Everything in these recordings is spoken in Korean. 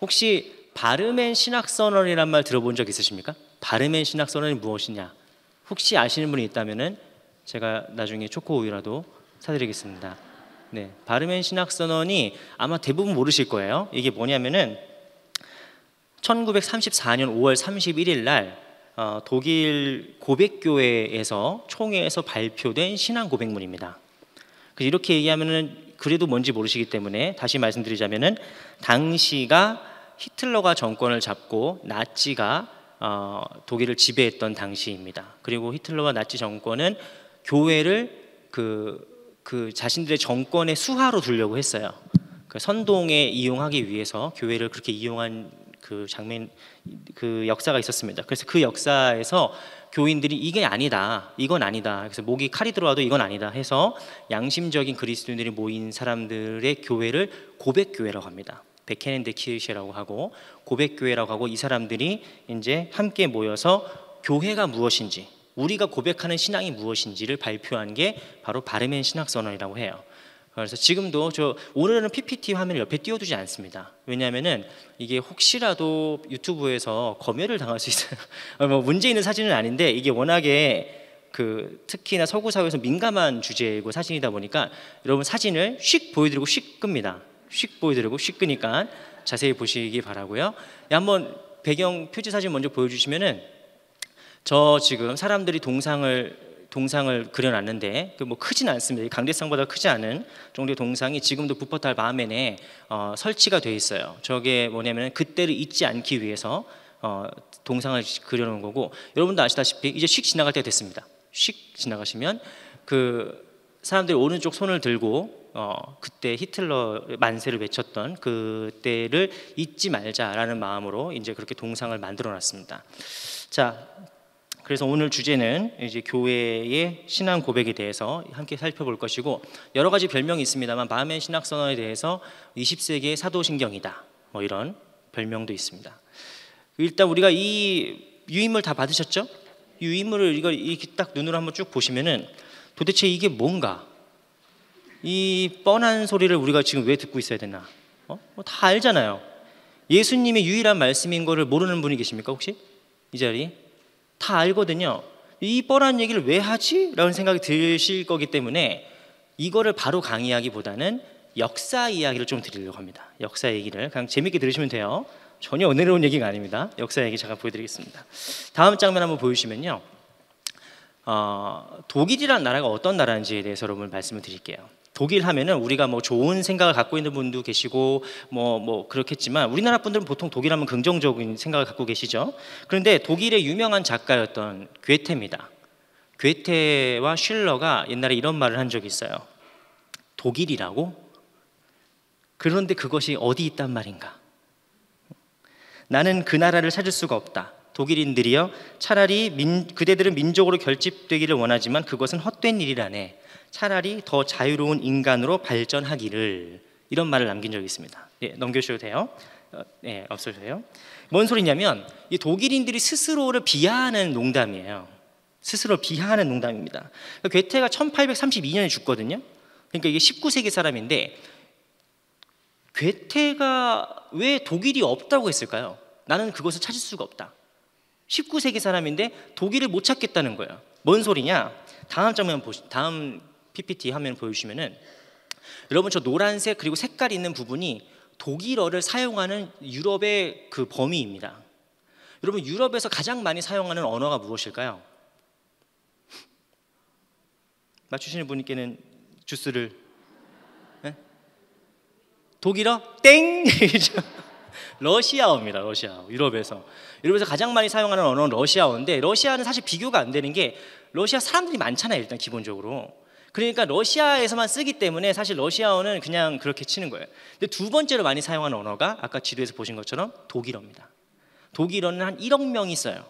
혹시 바르멘 신학선언이란 말 들어본 적 있으십니까? 바르멘 신학선언이 무엇이냐? 혹시 아시는 분이 있다면은 제가 나중에 초코우유라도 사드리겠습니다. 네, 바르멘 신학선언이 아마 대부분 모르실 거예요. 이게 뭐냐면은 1934년 5월 31일 날 어, 독일 고백교회에서 총회에서 발표된 신앙 고백문입니다. 이렇게 얘기하면은 그래도 뭔지 모르시기 때문에 다시 말씀드리자면은 당시가 히틀러가 정권을 잡고 나치가 어, 독일을 지배했던 당시입니다. 그리고 히틀러와 나치 정권은 교회를 그, 그 자신들의 정권의 수하로 두려고 했어요. 그 선동에 이용하기 위해서 교회를 그렇게 이용한 그 장면 그 역사가 있었습니다. 그래서 그 역사에서 교인들이 이게 아니다, 이건 아니다. 그래서 목이 칼이 들어와도 이건 아니다 해서 양심적인 그리스도인들이 모인 사람들의 교회를 고백 교회라고 합니다. 베케넨데 키르시라고 하고 고백 교회라고 하고 이 사람들이 이제 함께 모여서 교회가 무엇인지 우리가 고백하는 신앙이 무엇인지를 발표한 게 바로 바르멘 신학 선언이라고 해요. 그래서 지금도 저 오늘은 PPT 화면을 옆에 띄워두지 않습니다. 왜냐하면은 이게 혹시라도 유튜브에서 검열을 당할 수 있어요. 뭐 문제 있는 사진은 아닌데 이게 워낙에 그 특히나 서구 사회에서 민감한 주제이고 사진이다 보니까 여러분 사진을 씩 보여드리고 씩 끕니다. 씩 보여드리고 씩 끄니까 자세히 보시기 바라고요. 예, 한번 배경 표지 사진 먼저 보여주시면은 저 지금 사람들이 동상을 동상을 그려놨는데 그 뭐 크진 않습니다. 강대상보다 크지 않은 종류의 동상이 지금도 부포탈 바멘에 어, 설치가 돼 있어요. 저게 뭐냐면 그때를 잊지 않기 위해서 어, 동상을 그려놓은 거고 여러분도 아시다시피 이제 식 지나갈 때 됐습니다. 식 지나가시면 그 사람들이 오른쪽 손을 들고 어, 그때 히틀러 만세를 외쳤던 그때를 잊지 말자라는 마음으로 이제 그렇게 동상을 만들어 놨습니다. 자, 그래서 오늘 주제는 이제 교회의 신앙 고백에 대해서 함께 살펴볼 것이고 여러 가지 별명이 있습니다만 마음의 신학 선언에 대해서 20세기의 사도신경이다. 뭐 이런 별명도 있습니다. 일단 우리가 이 유인물 다 받으셨죠? 유인물을 이걸 이렇게 딱 눈으로 한번 쭉 보시면은 도대체 이게 뭔가? 이 뻔한 소리를 우리가 지금 왜 듣고 있어야 되나? 어? 뭐다 알잖아요. 예수님의 유일한 말씀인 거를 모르는 분이 계십니까 혹시 이 자리? 다 알거든요. 이 뻔한 얘기를 왜 하지? 라는 생각이 드실 거기 때문에 이거를 바로 강의하기보다는 역사 이야기를 좀 드리려고 합니다. 역사 얘기를 그냥 재밌게 들으시면 돼요. 전혀 은혜로운 얘기가 아닙니다. 역사 얘기 잠깐 보여드리겠습니다. 다음 장면 한번 보여주시면요. 어, 독일이란 나라가 어떤 나라인지에 대해서 여러분 말씀을 드릴게요. 독일 하면은 우리가 뭐 좋은 생각을 갖고 있는 분도 계시고 뭐뭐 뭐 그렇겠지만 우리나라 분들은 보통 독일 하면 긍정적인 생각을 갖고 계시죠. 그런데 독일의 유명한 작가였던 괴테입니다. 괴테와 쉴러가 옛날에 이런 말을 한 적이 있어요. 독일이라고? 그런데 그것이 어디 있단 말인가? 나는 그 나라를 찾을 수가 없다. 독일인들이여 차라리 민, 그대들은 민족으로 결집되기를 원하지만 그것은 헛된 일이라네. 차라리 더 자유로운 인간으로 발전하기를 이런 말을 남긴 적이 있습니다. 예, 넘겨주셔도 돼요. 어, 예, 없으세요. 뭔 소리냐면 이 독일인들이 스스로를 비하하는 농담이에요. 스스로 비하하는 농담입니다. 그러니까 괴테가 1832년에 죽거든요. 그러니까 이게 19세기 사람인데 괴테가 왜 독일이 없다고 했을까요? 나는 그것을 찾을 수가 없다. 19세기 사람인데 독일을 못 찾겠다는 거예요. 뭔 소리냐? 다음 장면 보시 다음 PPT 화면 을 보여주시면은 여러분 저 노란색 그리고 색깔 있는 부분이 독일어를 사용하는 유럽의 그 범위입니다. 여러분 유럽에서 가장 많이 사용하는 언어가 무엇일까요? 맞추시는 분께는 주스를 네? 독일어 땡 러시아어입니다. 러시아어 유럽에서 유럽에서 가장 많이 사용하는 언어는 러시아어인데 러시아는 사실 비교가 안 되는 게 러시아 사람들이 많잖아요. 일단 기본적으로 그러니까 러시아에서만 쓰기 때문에 사실 러시아어는 그냥 그렇게 치는 거예요. 근데 두 번째로 많이 사용하는 언어가 아까 지도에서 보신 것처럼 독일어입니다. 독일어는 한 1억 명이 써요.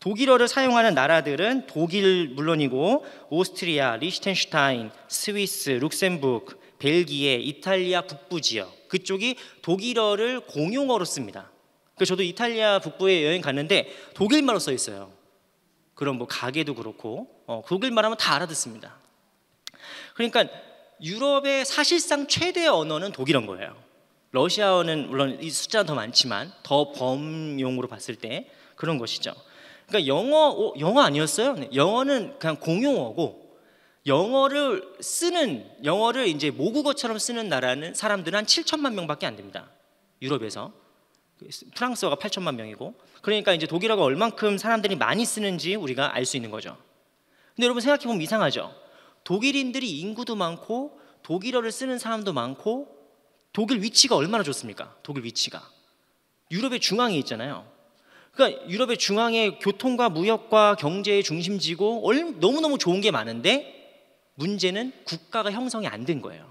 독일어를 사용하는 나라들은 독일 물론이고 오스트리아, 리히텐슈타인, 스위스, 룩셈부르크, 벨기에, 이탈리아 북부 지역 그쪽이 독일어를 공용어로 씁니다. 그 저도 이탈리아 북부에 여행 갔는데 독일말로 써 있어요. 그럼 뭐 가게도 그렇고 어, 독일말 하면 다 알아듣습니다. 그러니까 유럽의 사실상 최대 언어는 독일어인 거예요. 러시아어는 물론 이 숫자는 더 많지만 더 범용으로 봤을 때 그런 것이죠. 그러니까 영어 어, 영어 아니었어요? 네, 영어는 그냥 공용어고 영어를 쓰는 영어를 이제 모국어처럼 쓰는 나라는 사람들은 한 7천만 명밖에 안 됩니다. 유럽에서 프랑스어가 8천만 명이고 그러니까 이제 독일어가 얼만큼 사람들이 많이 쓰는지 우리가 알 수 있는 거죠. 근데 여러분 생각해 보면 이상하죠. 독일인들이 인구도 많고 독일어를 쓰는 사람도 많고 독일 위치가 얼마나 좋습니까? 독일 위치가 유럽의 중앙에 있잖아요. 그러니까 유럽의 중앙에 교통과 무역과 경제의 중심지고 너무너무 좋은 게 많은데 문제는 국가가 형성이 안 된 거예요.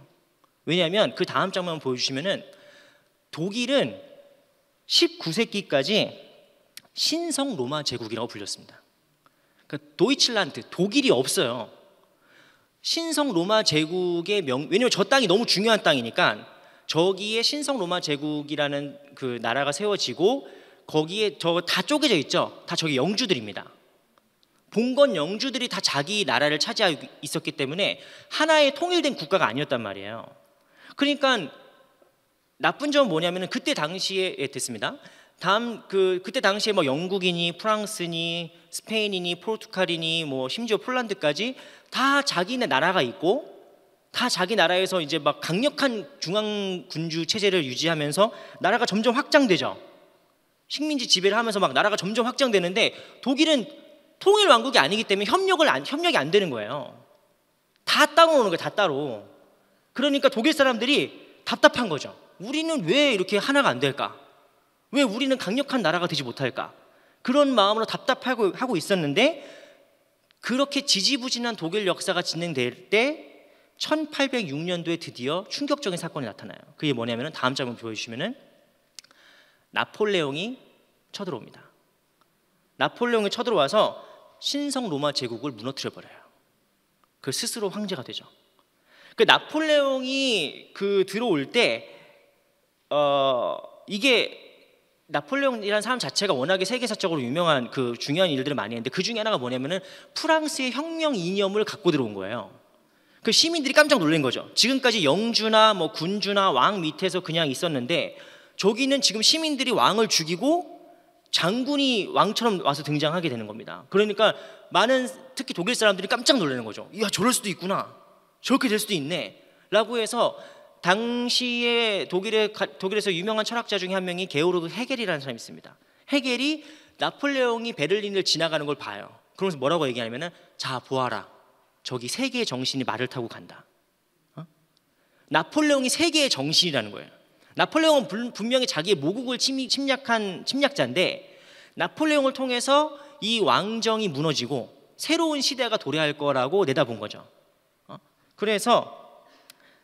왜냐하면 그 다음 장면 보여주시면은 독일은 19세기까지 신성 로마 제국이라고 불렸습니다. 그러니까 도이칠란트 독일이 없어요. 신성 로마 제국의 명 왜냐면 저 땅이 너무 중요한 땅이니까 저기에 신성 로마 제국이라는 그 나라가 세워지고 거기에 저 다 쪼개져 있죠. 다 저기 영주들입니다. 봉건 영주들이 다 자기 나라를 차지하고 있었기 때문에 하나의 통일된 국가가 아니었단 말이에요. 그러니까 나쁜 점은 뭐냐면은 그때 당시에 예, 됐습니다. 다음 그 그때 당시에 뭐 영국인이 프랑스니 스페인이니 포르투갈이니 뭐 심지어 폴란드까지 다 자기네 나라가 있고 다 자기 나라에서 이제 막 강력한 중앙 군주 체제를 유지하면서 나라가 점점 확장되죠. 식민지 지배를 하면서 막 나라가 점점 확장되는데 독일은 통일 왕국이 아니기 때문에 협력을 안, 협력이 안 되는 거예요. 다 따로 오는 거예요. 다 따로. 그러니까 독일 사람들이 답답한 거죠. 우리는 왜 이렇게 하나가 안 될까? 왜 우리는 강력한 나라가 되지 못할까? 그런 마음으로 답답하고 하고 있었는데 그렇게 지지부진한 독일 역사가 진행될 때 1806년도에 드디어 충격적인 사건이 나타나요. 그게 뭐냐면은 다음 장면 보여주시면은 나폴레옹이 쳐들어옵니다. 나폴레옹이 쳐들어와서 신성 로마 제국을 무너뜨려 버려요. 그 스스로 황제가 되죠. 그 나폴레옹이 그 들어올 때 어, 이게 나폴레옹이라는 사람 자체가 워낙에 세계사적으로 유명한 그 중요한 일들을 많이 했는데 그 중에 하나가 뭐냐면은 프랑스의 혁명 이념을 갖고 들어온 거예요. 그 시민들이 깜짝 놀란 거죠. 지금까지 영주나 뭐 군주나 왕 밑에서 그냥 있었는데 저기는 지금 시민들이 왕을 죽이고 장군이 왕처럼 와서 등장하게 되는 겁니다. 그러니까 많은 특히 독일 사람들이 깜짝 놀라는 거죠. 이야 저럴 수도 있구나. 저렇게 될 수도 있네. 라고 해서 당시에 독일의 독일에서 유명한 철학자 중에 한 명이 게오르그 헤겔이라는 사람이 있습니다. 헤겔이 나폴레옹이 베를린을 지나가는 걸 봐요. 그러면서 뭐라고 얘기하냐면은 자 보아라 저기 세계의 정신이 말을 타고 간다. 어? 나폴레옹이 세계의 정신이라는 거예요. 나폴레옹은 분명히 자기의 모국을 침략한 침략자인데 나폴레옹을 통해서 이 왕정이 무너지고 새로운 시대가 도래할 거라고 내다본 거죠. 어? 그래서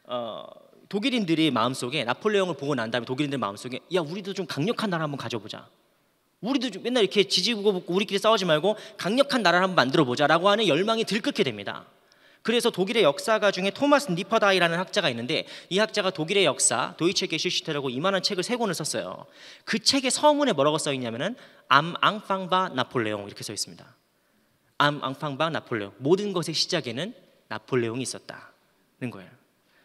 어, 독일인들이 마음속에 나폴레옹을 보고 난 다음에 독일인들 마음속에 야 우리도 좀 강력한 나라 한번 가져보자. 우리도 좀 맨날 이렇게 지지고 볶고 우리끼리 싸우지 말고 강력한 나라를 한번 만들어 보자라고 하는 열망이 들끓게 됩니다. 그래서 독일의 역사가 중에 토마스 니퍼다이라는 학자가 있는데 이 학자가 독일의 역사 도이체 게슈시테라고 이만한 책을 세 권을 썼어요. 그 책의 서문에 뭐라고 써 있냐면은 암 앙팡바 나폴레옹 이렇게 써 있습니다. 암 앙팡바 나폴레옹 모든 것의 시작에는 나폴레옹이 있었다는 거예요.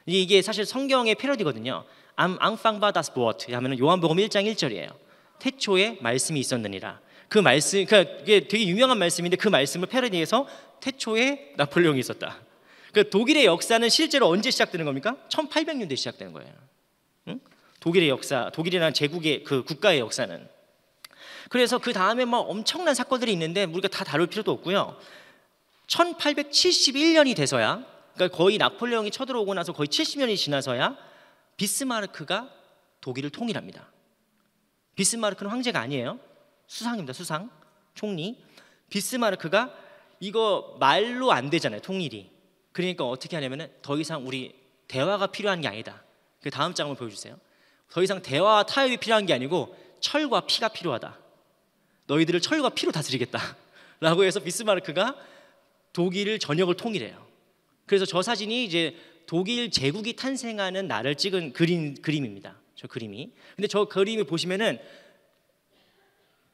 이게 사실 성경의 패러디거든요. 암 앙팡바 다스 보어트 하면은 요한복음 1장 1절이에요. 태초에 말씀이 있었느니라. 그 말씀 그러니까 이게 되게 유명한 말씀인데 그 말씀을 패러디해서 태초에 나폴레옹이 있었다. 그 독일의 역사는 실제로 언제 시작되는 겁니까? 1800년대 시작되는 거예요. 응? 독일의 역사, 독일이라는 제국의 그 국가의 역사는 그래서 그 다음에 막 엄청난 사건들이 있는데 우리가 다 다룰 필요도 없고요. 1871년이 돼서야 그러니까 거의 나폴레옹이 쳐들어오고 나서 거의 70년이 지나서야 비스마르크가 독일을 통일합니다. 비스마르크는 황제가 아니에요. 수상입니다. 수상. 총리. 비스마르크가 이거 말로 안 되잖아요. 통일이. 그러니까 어떻게 하냐면은 더 이상 우리 대화가 필요한 게 아니다. 그 다음 장을 보여주세요. 더 이상 대화 와 타협이 필요한 게 아니고 철과 피가 필요하다. 너희들을 철과 피로 다스리겠다. 라고 해서 비스마르크가 독일을 전역을 통일해요. 그래서 저 사진이 이제 독일 제국이 탄생하는 날을 찍은 그림, 그림입니다. 저 그림이. 근데 저 그림을 보시면은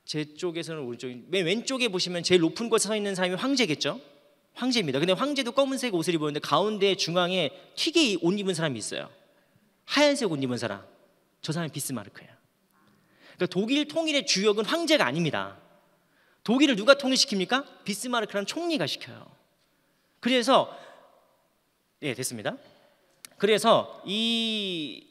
제 쪽에서는 오른쪽, 맨 왼쪽에 보시면 제일 높은 곳에 서 있는 사람이 황제겠죠? 황제입니다. 근데 황제도 검은색 옷을 입었는데 가운데 중앙에 튀게 옷 입은 사람이 있어요. 하얀색 옷 입은 사람. 저 사람이 비스마르크예요. 그러니까 독일 통일의 주역은 황제가 아닙니다. 독일을 누가 통일시킵니까? 비스마르크라는 총리가 시켜요. 그래서 예, 됐습니다. 그래서 이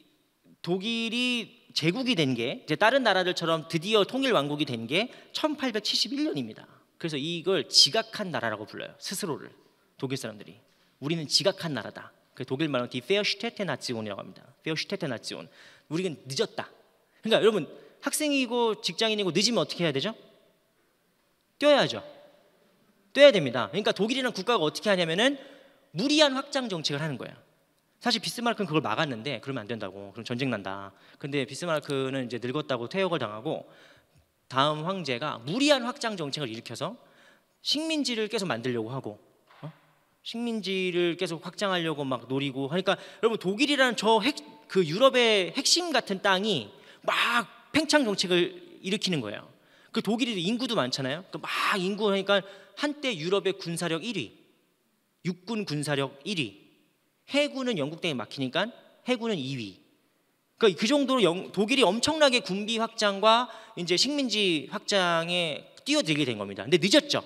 독일이 제국이 된 게 이제 다른 나라들처럼 드디어 통일 왕국이 된 게 1871년입니다. 그래서 이걸 지각한 나라라고 불러요. 스스로를 독일 사람들이 우리는 지각한 나라다. 그 독일 말로 디 페어슈테테 나치온이라고 합니다. 페어슈테테 나치온. 우리는 늦었다. 그러니까 여러분 학생이고 직장인이고 늦으면 어떻게 해야 되죠? 뛰어야죠. 뛰어야 됩니다. 그러니까 독일이란 국가가 어떻게 하냐면은 무리한 확장 정책을 하는 거예요. 사실 비스마르크는 그걸 막았는데 그러면 안 된다고 그럼 전쟁 난다. 근데 비스마르크는 이제 늙었다고 퇴역을 당하고 다음 황제가 무리한 확장 정책을 일으켜서 식민지를 계속 만들려고 하고 어? 식민지를 계속 확장하려고 막 노리고 하니까 여러분 독일이라는 저핵그 유럽의 핵심 같은 땅이 막 팽창 정책을 일으키는 거예요. 그 독일이 인구도 많잖아요. 그 막 인구 하니까 한때 유럽의 군사력 1위, 육군 군사력 1위, 해군은 영국 땅에 막히니까 해군은 2위. 그러니까 그 정도로 영, 독일이 엄청나게 군비 확장과 이제 식민지 확장에 뛰어들게 된 겁니다. 근데 늦었죠.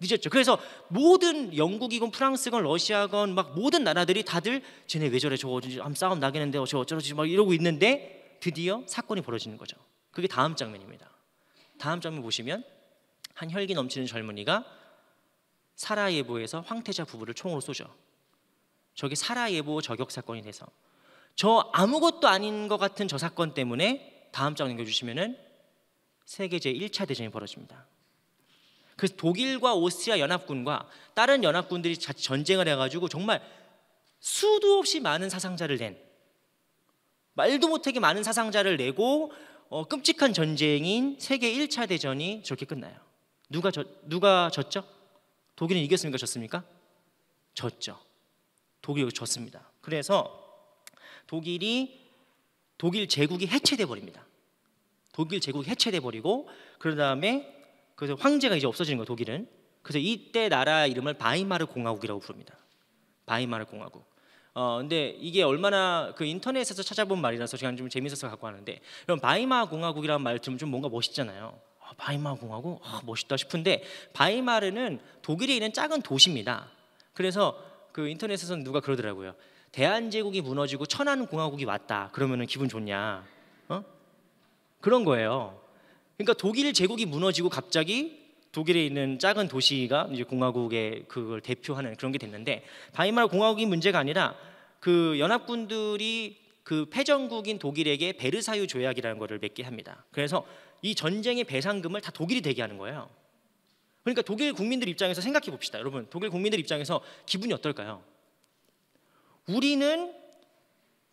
늦었죠. 그래서 모든 영국이건 프랑스건 러시아건 막 모든 나라들이 다들 쟤네 왜 저래 저거 어쩐지 싸움 나겠는데 어쩌고 어쩌고막 이러고 있는데 드디어 사건이 벌어지는 거죠. 그게 다음 장면입니다. 다음 장면 보시면 한 혈기 넘치는 젊은이가 사라예보에서 황태자 부부를 총으로 쏘죠. 저게 사라예보 저격 사건이 돼서 저 아무것도 아닌 것 같은 저 사건 때문에 다음 장 넘겨주시면은 세계 제 1차 대전이 벌어집니다. 그래서 독일과 오스트리아 연합군과 다른 연합군들이 전쟁을 해가지고 정말 수도 없이 많은 사상자를 낸 말도 못하게 많은 사상자를 내고 어, 끔찍한 전쟁인 세계 1차 대전이 저렇게 끝나요. 누가 저, 누가 졌죠? 독일은 이겼습니까? 졌습니까? 졌죠. 독일이 졌습니다. 그래서 독일이 독일 제국이 해체돼 버립니다. 독일 제국이 해체돼 버리고 그런 다음에 그래서 황제가 이제 없어지는 거예요. 독일은. 그래서 이때 나라 이름을 바이마르 공화국이라고 부릅니다. 바이마르 공화국. 어 근데 이게 얼마나 그 인터넷에서 찾아본 말이라서 제가 좀 재밌어서 갖고 왔는데 그럼 바이마르 공화국이라는 말 들으면 좀 뭔가 멋있잖아요. 아, 바이마 공화국 아, 멋있다 싶은데 바이마르는 독일에 있는 작은 도시입니다. 그래서 그 인터넷에서는 누가 그러더라고요. 대한제국이 무너지고 천안 공화국이 왔다. 그러면은 기분 좋냐? 어? 그런 거예요. 그러니까 독일 제국이 무너지고 갑자기 독일에 있는 작은 도시가 이제 공화국의 그걸 대표하는 그런 게 됐는데 바이마르 공화국이 문제가 아니라 그 연합군들이 그 패전국인 독일에게 베르사유 조약이라는 것을 맺게 합니다. 그래서 이 전쟁의 배상금을 다 독일이 대기 하는 거예요. 그러니까 독일 국민들 입장에서 생각해 봅시다. 여러분, 독일 국민들 입장에서 기분이 어떨까요? 우리는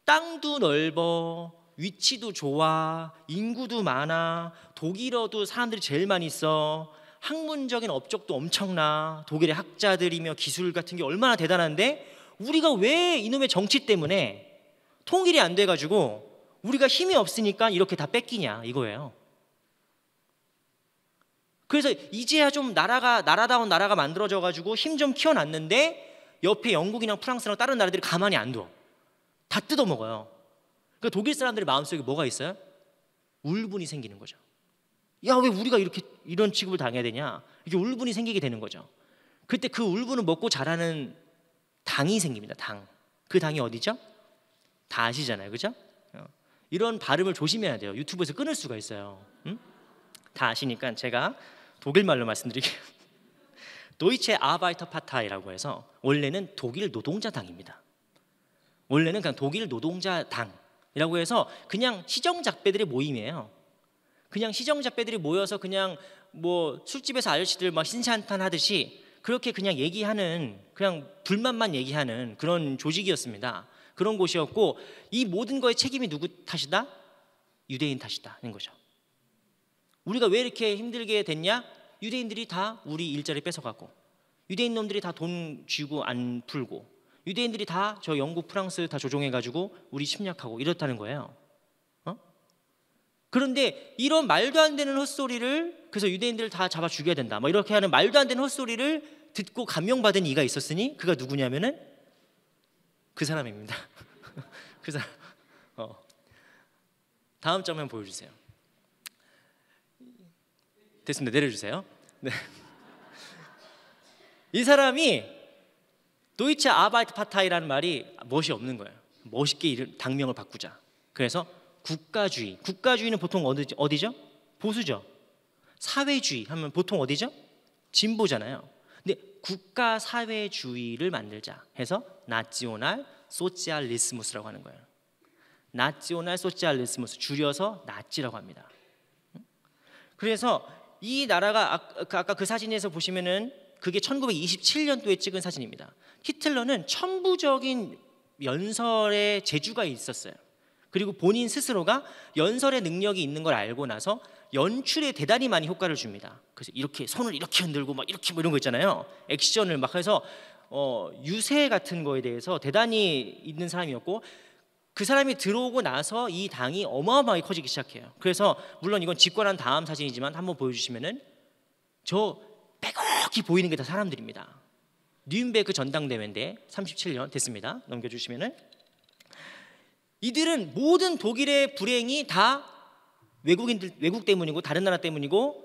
땅도 넓어, 위치도 좋아, 인구도 많아, 독일어도 사람들이 제일 많이 써, 학문적인 업적도 엄청나, 독일의 학자들이며 기술 같은 게 얼마나 대단한데 우리가 왜 이놈의 정치 때문에 통일이 안 돼가지고 우리가 힘이 없으니까 이렇게 다 뺏기냐 이거예요. 그래서 이제야 좀 나라가 나라다운 나라가 만들어져 가지고 힘 좀 키워놨는데 옆에 영국이랑 프랑스랑 다른 나라들이 가만히 안 둬. 다 뜯어먹어요. 그러니까 독일 사람들의 마음속에 뭐가 있어요? 울분이 생기는 거죠. 야, 왜 우리가 이렇게 이런 취급을 당해야 되냐? 이게 울분이 생기게 되는 거죠. 그때 그 울분을 먹고 자라는 당이 생깁니다. 당. 그 당이 어디죠? 다 아시잖아요. 그죠? 어. 이런 발음을 조심해야 돼요. 유튜브에서 끊을 수가 있어요. 응? 다 아시니까 제가 독일 말로 말씀드리게요. 도이체 아바이터 파타이라고 해서 원래는 독일 노동자당입니다. 원래는 그냥 독일 노동자당이라고 해서 그냥 시정작배들의 모임이에요. 그냥 시정작배들이 모여서 그냥 뭐 술집에서 아저씨들 막 신세한탄 하듯이 그렇게 그냥 얘기하는 그냥 불만만 얘기하는 그런 조직이었습니다. 그런 곳이었고 이 모든 거의 책임이 누구 탓이다? 유대인 탓이다는 거죠. 우리가 왜 이렇게 힘들게 됐냐? 유대인들이 다 우리 일자리 뺏어가고 유대인 놈들이 다 돈 쥐고 안 풀고 유대인들이 다 저 영국 프랑스 다 조종해가지고 우리 침략하고 이렇다는 거예요. 어? 그런데 이런 말도 안 되는 헛소리를 그래서 유대인들을 다 잡아 죽여야 된다. 뭐 이렇게 하는 말도 안 되는 헛소리를 듣고 감명받은 이가 있었으니 그가 누구냐면은 그 사람입니다. 그 사람. 어. 다음 장면 보여주세요. 됐습니다. 내려주세요. 네. 이 사람이 도이체 아바이트 파타이라는 말이 멋이 없는 거예요. 멋있게 이름, 당명을 바꾸자. 그래서 국가주의. 국가주의는 보통 어디, 어디죠? 보수죠. 사회주의 하면 보통 어디죠? 진보잖아요. 근데 국가 사회주의를 만들자 해서 나치오날 소치알리스무스라고 하는 거예요. 나치오날 소치알리스무스 줄여서 나치라고 합니다. 그래서 이 나라가 아, 그 아까 그 사진에서 보시면은 그게 1927년도에 찍은 사진입니다. 히틀러는 천부적인 연설의 재주가 있었어요. 그리고 본인 스스로가 연설의 능력이 있는 걸 알고 나서 연출에 대단히 많이 효과를 줍니다. 그래서 이렇게 손을 이렇게 흔들고 막 이렇게 뭐 이런 거 있잖아요. 액션을 막 해서 어, 유세 같은 거에 대해서 대단히 있는 사람이었고 그 사람이 들어오고 나서 이 당이 어마어마하게 커지기 시작해요. 그래서 물론 이건 집권한 다음 사진이지만 한번 보여주시면은 저 빼곡히 보이는 게 다 사람들입니다. 뉴임베크 그 전당대회인데 37년 됐습니다. 넘겨주시면은 이들은 모든 독일의 불행이 다 외국인들 외국 때문이고 다른 나라 때문이고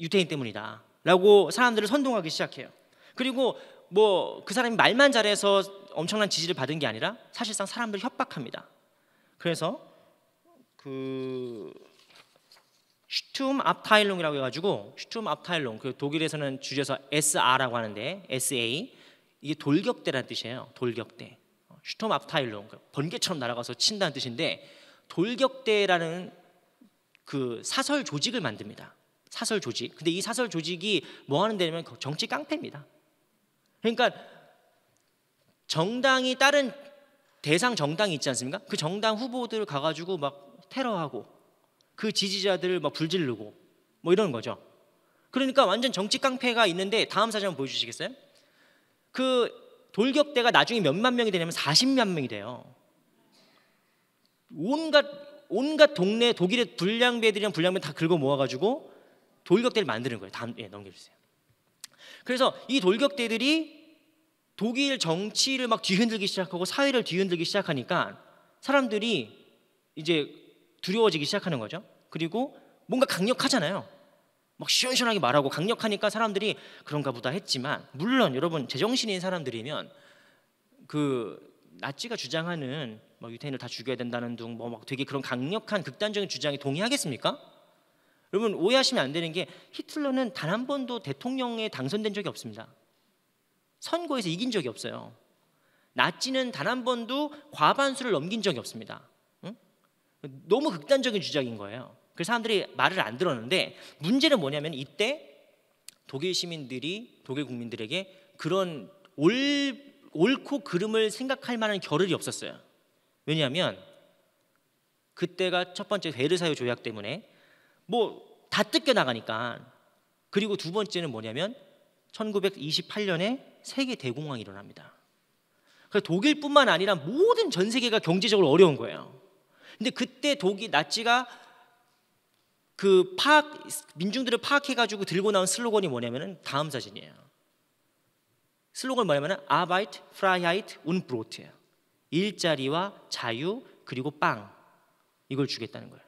유태인 때문이다라고 사람들을 선동하기 시작해요. 그리고 뭐 그 사람이 말만 잘해서 엄청난 지지를 받은 게 아니라 사실상 사람들 협박합니다. 그래서 그 슈툼 압타일롱이라고 해가지고 슈툼 압타일롱 그 독일에서는 줄여서 SR라고 하는데 SA 이게 돌격대란 뜻이에요. 돌격대 슈툼 압타일롱 그 번개처럼 날아가서 친다는 뜻인데 돌격대라는 그 사설 조직을 만듭니다. 사설 조직. 근데 이 사설 조직이 뭐 하는 데냐면 정치 깡패입니다. 그러니까 정당이 다른 대상 정당이 있지 않습니까? 그 정당 후보들을 가가지고 막 테러하고 그 지지자들을 막 불질르고 뭐 이런 거죠. 그러니까 완전 정치 깡패가 있는데 다음 사진 한번 보여주시겠어요? 그 돌격대가 나중에 몇만 명이 되냐면 40만 명이 돼요. 온갖 온갖 동네 독일의 불량배들이랑 불량배 다 긁어 모아가지고 돌격대를 만드는 거예요. 다음 예 넘겨주세요. 그래서 이 돌격대들이 독일 정치를 막 뒤흔들기 시작하고 사회를 뒤흔들기 시작하니까 사람들이 이제 두려워지기 시작하는 거죠. 그리고 뭔가 강력하잖아요. 막 시원시원하게 말하고 강력하니까 사람들이 그런가 보다 했지만 물론 여러분 제정신인 사람들이면 그 나치가 주장하는 뭐 유태인을 다 죽여야 된다는 둥뭐 막 되게 그런 강력한 극단적인 주장에 동의하겠습니까? 여러분 오해하시면 안 되는 게 히틀러는 단 한 번도 대통령에 당선된 적이 없습니다. 선거에서 이긴 적이 없어요. 나치는 단 한 번도 과반수를 넘긴 적이 없습니다. 응? 너무 극단적인 주장인 거예요. 그 사람들이 말을 안 들었는데 문제는 뭐냐면 이때 독일 시민들이 독일 국민들에게 그런 올, 옳고 그름을 생각할 만한 겨를이 없었어요. 왜냐하면 그때가 첫 번째 베르사유 조약 때문에 뭐 다 뜯겨 나가니까 그리고 두 번째는 뭐냐면 1928년에 세계 대공황이 일어납니다. 그래서 독일뿐만 아니라 모든 전 세계가 경제적으로 어려운 거예요. 근데 그때 독일 나치가 그 파악 민중들을 파악해 가지고 들고 나온 슬로건이 뭐냐면은 다음 사진이에요. 슬로건 뭐냐면은 아바이트, 프라이하이트, 운브로트예요. 일자리와 자유 그리고 빵 이걸 주겠다는 거예요.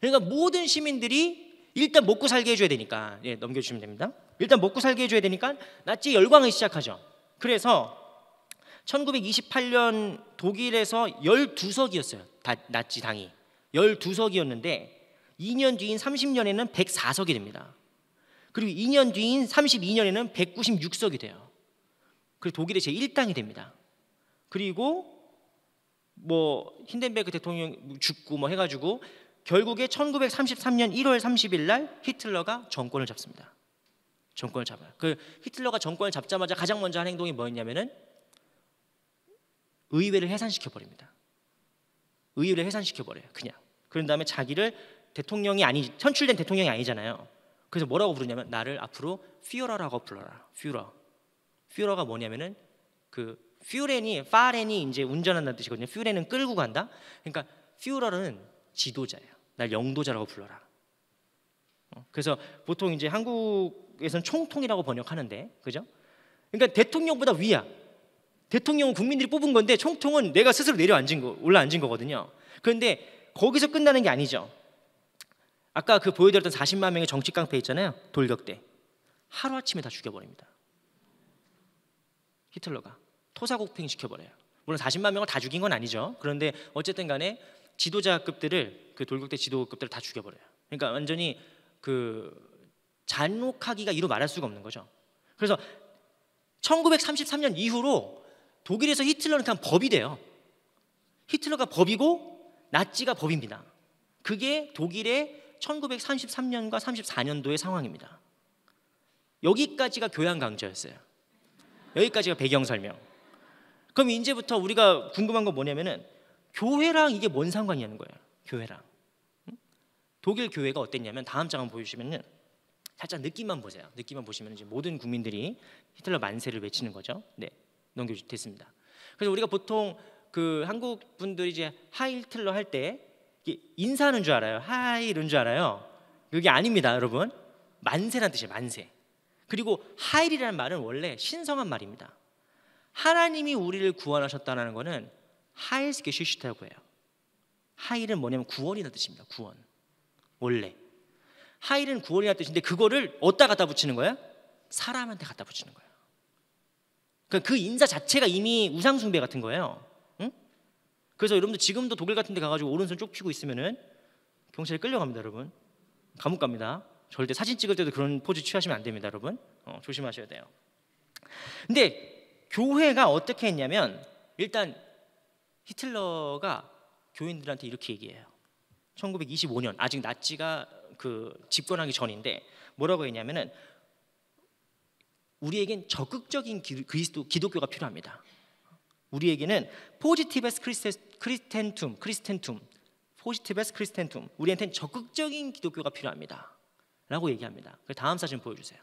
그러니까 모든 시민들이 일단 먹고 살게 해줘야 되니까 예, 넘겨주시면 됩니다. 일단 먹고 살게 해줘야 되니까 나치 열광을 시작하죠. 그래서 1928년 독일에서 12석이었어요. 다, 나치 당이 12석이었는데 2년 뒤인 30년에는 104석이 됩니다. 그리고 2년 뒤인 32년에는 196석이 돼요. 그리고 독일의 제1당이 됩니다. 그리고 뭐 힌덴베르크 대통령 죽고 뭐 해가지고 결국에 1933년 1월 30일 날 히틀러가 정권을 잡습니다. 정권을 잡아요. 그 히틀러가 정권을 잡자마자 가장 먼저 한 행동이 뭐였냐면은 의회를 해산시켜 버립니다. 의회를 해산시켜 버려요. 그냥. 그런 다음에 자기를 대통령이 아니 선출된 대통령이 아니잖아요. 그래서 뭐라고 부르냐면 나를 앞으로 퓨러라고 불러라. 퓨러. 퓨러가 뭐냐면은 그 퓨렌이 파렌이 이제 운전한다는 뜻이거든요. 퓨렌은 끌고 간다. 그러니까 퓨러는 지도자예요. 날 영도자라고 불러라. 어, 그래서 보통 이제 한국에서는 총통이라고 번역하는데, 그죠? 그러니까 대통령보다 위야. 대통령은 국민들이 뽑은 건데 총통은 내가 스스로 내려앉은 거, 올라앉은 거거든요. 그런데 거기서 끝나는 게 아니죠. 아까 그 보여드렸던 40만 명의 정치 깡패 있잖아요. 돌격대. 하루아침에 다 죽여버립니다. 히틀러가 토사곡팽 시켜버려요. 물론 40만 명을 다 죽인 건 아니죠. 그런데 어쨌든 간에 지도자급들을 그 돌격대 지도급들을 다 죽여버려요. 그러니까 완전히 그 잔혹하기가 이루 말할 수가 없는 거죠. 그래서 1933년 이후로 독일에서 히틀러는 그냥 법이 돼요. 히틀러가 법이고 나치가 법입니다. 그게 독일의 1933년과 34년도의 상황입니다. 여기까지가 교양 강좌였어요. 여기까지가 배경 설명. 그럼 이제부터 우리가 궁금한 건 뭐냐면은 교회랑 이게 뭔 상관이냐는 거예요. 교회랑. 독일 교회가 어땠냐면 다음 장을 보여주시면은 살짝 느낌만 보세요. 느낌만 보시면 이제 모든 국민들이 히틀러 만세를 외치는 거죠. 네, 넘겨 됐습니다. 그래서 우리가 보통 그 한국 분들이 이제 하이틀러 할 때 인사하는 줄 알아요. 하이 이줄 알아요. 그게 아닙니다, 여러분. 만세란 뜻이에요, 만세. 그리고 하이라는 말은 원래 신성한 말입니다. 하나님이 우리를 구원하셨다는 것은 하일스게 쉬시타고 해요. 하일은 뭐냐면 구원이라는 뜻입니다. 구원. 원래. 하일은 구원이라는 뜻인데 그거를 어디다 갖다 붙이는 거야? 사람한테 갖다 붙이는 거야. 그러니까 그 인사 자체가 이미 우상숭배 같은 거예요. 응? 그래서 여러분들 지금도 독일 같은 데 가가지고 오른손 쪽피고 있으면은 경찰에 끌려갑니다, 여러분. 감옥 갑니다. 절대 사진 찍을 때도 그런 포즈 취하시면 안 됩니다, 여러분. 어, 조심하셔야 돼요. 근데 교회가 어떻게 했냐면 일단 히틀러가 교인들한테 이렇게 얘기해요. 1925년 아직 나치가 그 집권하기 전인데 뭐라고 했냐면은 우리에겐 적극적인 그리스도 기독교가 필요합니다. 우리에게는 포지티베스 크리스텐툼, 크리스텐툼, 포지티베스 크리스텐툼. 우리한테는 적극적인 기독교가 필요합니다. 라고 얘기합니다. 그 다음 사진 보여주세요.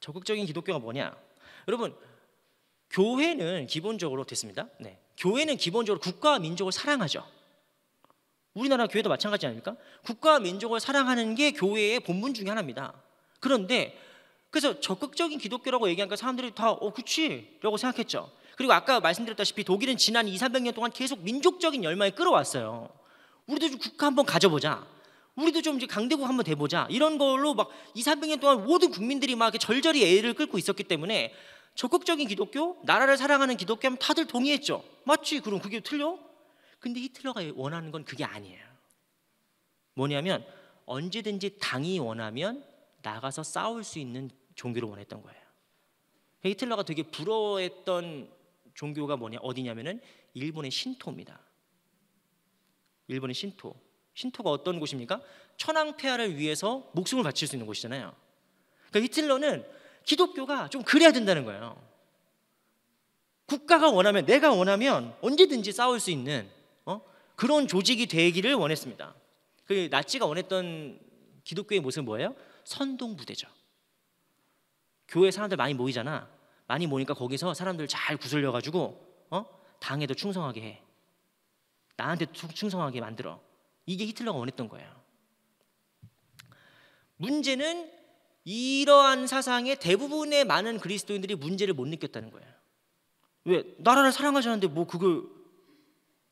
적극적인 기독교가 뭐냐? 여러분 교회는 기본적으로 됐습니다. 네. 교회는 기본적으로 국가와 민족을 사랑하죠. 우리나라 교회도 마찬가지 아닙니까? 국가 와 민족을 사랑하는 게 교회의 본분 중의 하나입니다. 그런데 그래서 적극적인 기독교라고 얘기하니까 사람들이 다 어, 그치라고 생각했죠. 그리고 아까 말씀드렸다시피 독일은 지난 2, 300년 동안 계속 민족적인 열망에 끌어왔어요. 우리도 좀 국가 한번 가져보자. 우리도 좀 이제 강대국 한번 돼보자. 이런 걸로 막 2, 300년 동안 모든 국민들이 막 절절히 애를 끌고 있었기 때문에 적극적인 기독교, 나라를 사랑하는 기독교 하면 다들 동의했죠. 맞지? 그럼 그게 틀려? 근데 히틀러가 원하는 건 그게 아니에요. 뭐냐면 언제든지 당이 원하면 나가서 싸울 수 있는 종교를 원했던 거예요. 히틀러가 되게 부러워했던 종교가 뭐냐 어디냐면은 일본의 신토입니다. 일본의 신토. 신토가 어떤 곳입니까? 천황폐하를 위해서 목숨을 바칠 수 있는 곳이잖아요. 그러니까 히틀러는 기독교가 좀 그래야 된다는 거예요. 국가가 원하면 내가 원하면 언제든지 싸울 수 있는 그런 조직이 되기를 원했습니다. 그 나치가 원했던 기독교의 모습은 뭐예요? 선동 부대죠. 교회 사람들 많이 모이잖아. 많이 모니까 거기서 사람들 잘 구슬려 가지고 어? 당에도 충성하게 해. 나한테 충성하게 만들어. 이게 히틀러가 원했던 거예요. 문제는 이러한 사상의 대부분의 많은 그리스도인들이 문제를 못 느꼈다는 거예요. 왜 나라를 사랑하자는데 뭐 그걸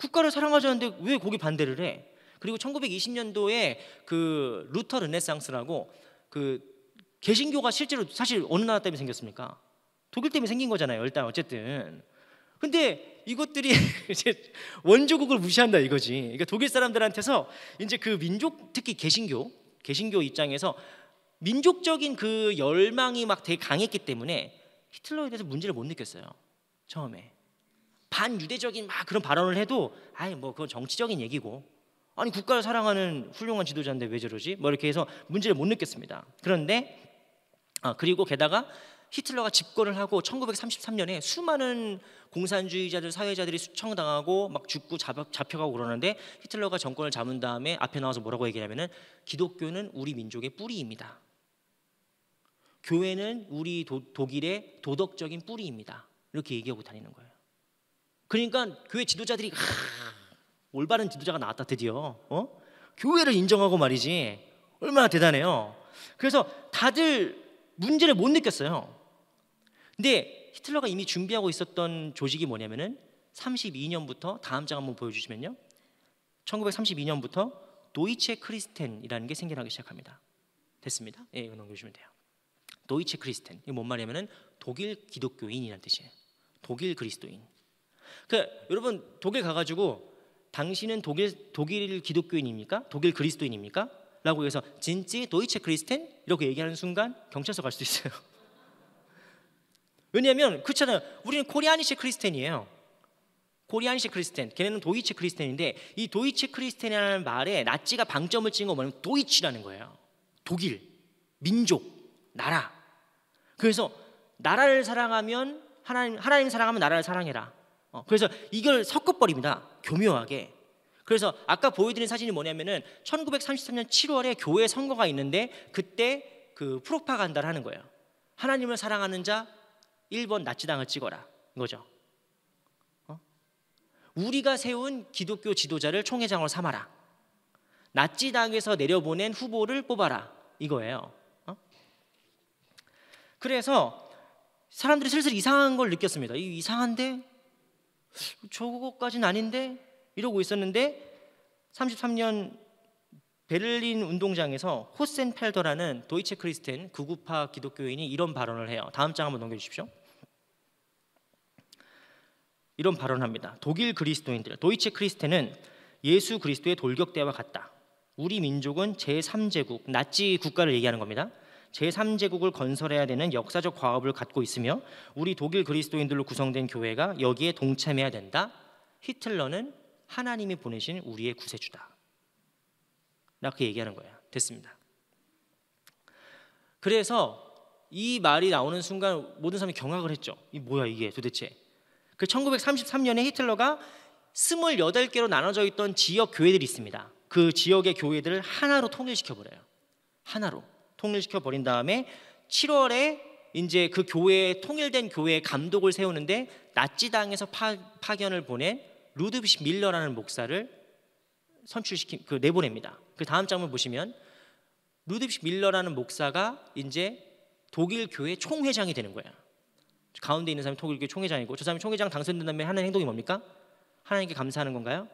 국가를 사랑하자는데 왜 거기 반대를 해? 그리고 1920년도에 그 루터 르네상스라고 그 개신교가 실제로 사실 어느 나라 때문에 생겼습니까? 독일 때문에 생긴 거잖아요. 일단 어쨌든. 근데 이것들이 이제 원조국을 무시한다 이거지. 그러니까 독일 사람들한테서 이제 그 민족 특히 개신교 개신교 입장에서 민족적인 그 열망이 막 되게 강했기 때문에 히틀러에 대해서 문제를 못 느꼈어요. 처음에. 반유대적인 막 그런 발언을 해도 아예 뭐 그건 정치적인 얘기고 아니 국가를 사랑하는 훌륭한 지도자인데 왜 저러지? 뭐 이렇게 해서 문제를 못 느꼈습니다. 그런데 아 그리고 게다가 히틀러가 집권을 하고 1933년에 수많은 공산주의자들 사회자들이 수청당하고 막 죽고 잡혀, 가고 그러는데 히틀러가 정권을 잡은 다음에 앞에 나와서 뭐라고 얘기하면은 기독교는 우리 민족의 뿌리입니다. 교회는 우리 도, 독일의 도덕적인 뿌리입니다. 이렇게 얘기하고 다니는 거예요. 그러니까 교회 지도자들이 하, 아, 올바른 지도자가 나왔다 드디어 어? 교회를 인정하고 말이지 얼마나 대단해요. 그래서 다들 문제를 못 느꼈어요. 근데 히틀러가 이미 준비하고 있었던 조직이 뭐냐면은 32년부터 다음 장 한번 보여주시면요. 1932년부터 도이체 크리스텐이라는 게 생겨나기 시작합니다. 됐습니다. 예, 이거 넘겨주시면 돼요. 도이체 크리스텐. 이게 뭔 말이냐면은 독일 기독교인이라는 뜻이에요. 독일 그리스도인. 그 여러분 독일 가가지고 당신은 독일 독일 기독교인입니까? 독일 그리스도인입니까? 라고 해서 진지 도이체 크리스텐 이렇게 얘기하는 순간 경찰서 갈 수 있어요. 왜냐하면 그렇잖아요. 우리는 코리아니시 크리스텐이에요. 코리안시 크리스텐, 걔네는 도이치 크리스텐인데 이 도이치 크리스텐이라는 말에 나치가 방점을 찍은 거 뭐냐면 도이치라는 거예요. 독일, 민족, 나라. 그래서 나라를 사랑하면 하나님, 하나님 사랑하면 나라를 사랑해라. 어, 그래서 이걸 섞어버립니다. 교묘하게. 그래서 아까 보여드린 사진이 뭐냐면은 1933년 7월에 교회 선거가 있는데 그때 그 프로파간다를 하는 거예요. 하나님을 사랑하는 자 1번 나치당을 찍어라. 이거죠. 어? 우리가 세운 기독교 지도자를 총회장으로 삼아라. 나치당에서 내려보낸 후보를 뽑아라. 이거예요. 어? 그래서 사람들이 슬슬 이상한 걸 느꼈습니다. 이상한데 저거까지는 아닌데 이러고 있었는데 33년 베를린 운동장에서 호센펠더라는 도이체 크리스텐 구구파 기독교인이 이런 발언을 해요. 다음 장 한번 넘겨주십시오. 이런 발언합니다. 독일 그리스도인들, 도이체 크리스텐은 예수 그리스도의 돌격대와 같다. 우리 민족은 제3제국, 나치 국가를 얘기하는 겁니다. 제3제국을 건설해야 되는 역사적 과업을 갖고 있으며 우리 독일 그리스도인들로 구성된 교회가 여기에 동참해야 된다. 히틀러는 하나님이 보내신 우리의 구세주다. 라고 그 얘기하는 거예요. 됐습니다. 그래서 이 말이 나오는 순간 모든 사람이 경악을 했죠. 이 뭐야 이게 도대체. 그 1933년에 히틀러가 28개로 나눠져 있던 지역 교회들이 있습니다. 그 지역의 교회들을 하나로 통일시켜 버려요. 하나로. 통일시켜 버린 다음에 7월에 이제 그 교회 통일된 교회의 감독을 세우는데 나치당에서 파, 견을 보낸 루드비시 밀러라는 목사를 선출시킨 그 내보냅니다. 그 다음 장면 보시면 루드비시 밀러라는 목사가 이제 독일 교회 총회장이 되는 거야. 가운데 있는 사람이 독일 교회 총회장이고 저 사람이 총회장 당선된 다음에 하는 행동이 뭡니까? 하나님께 감사하는 건가요?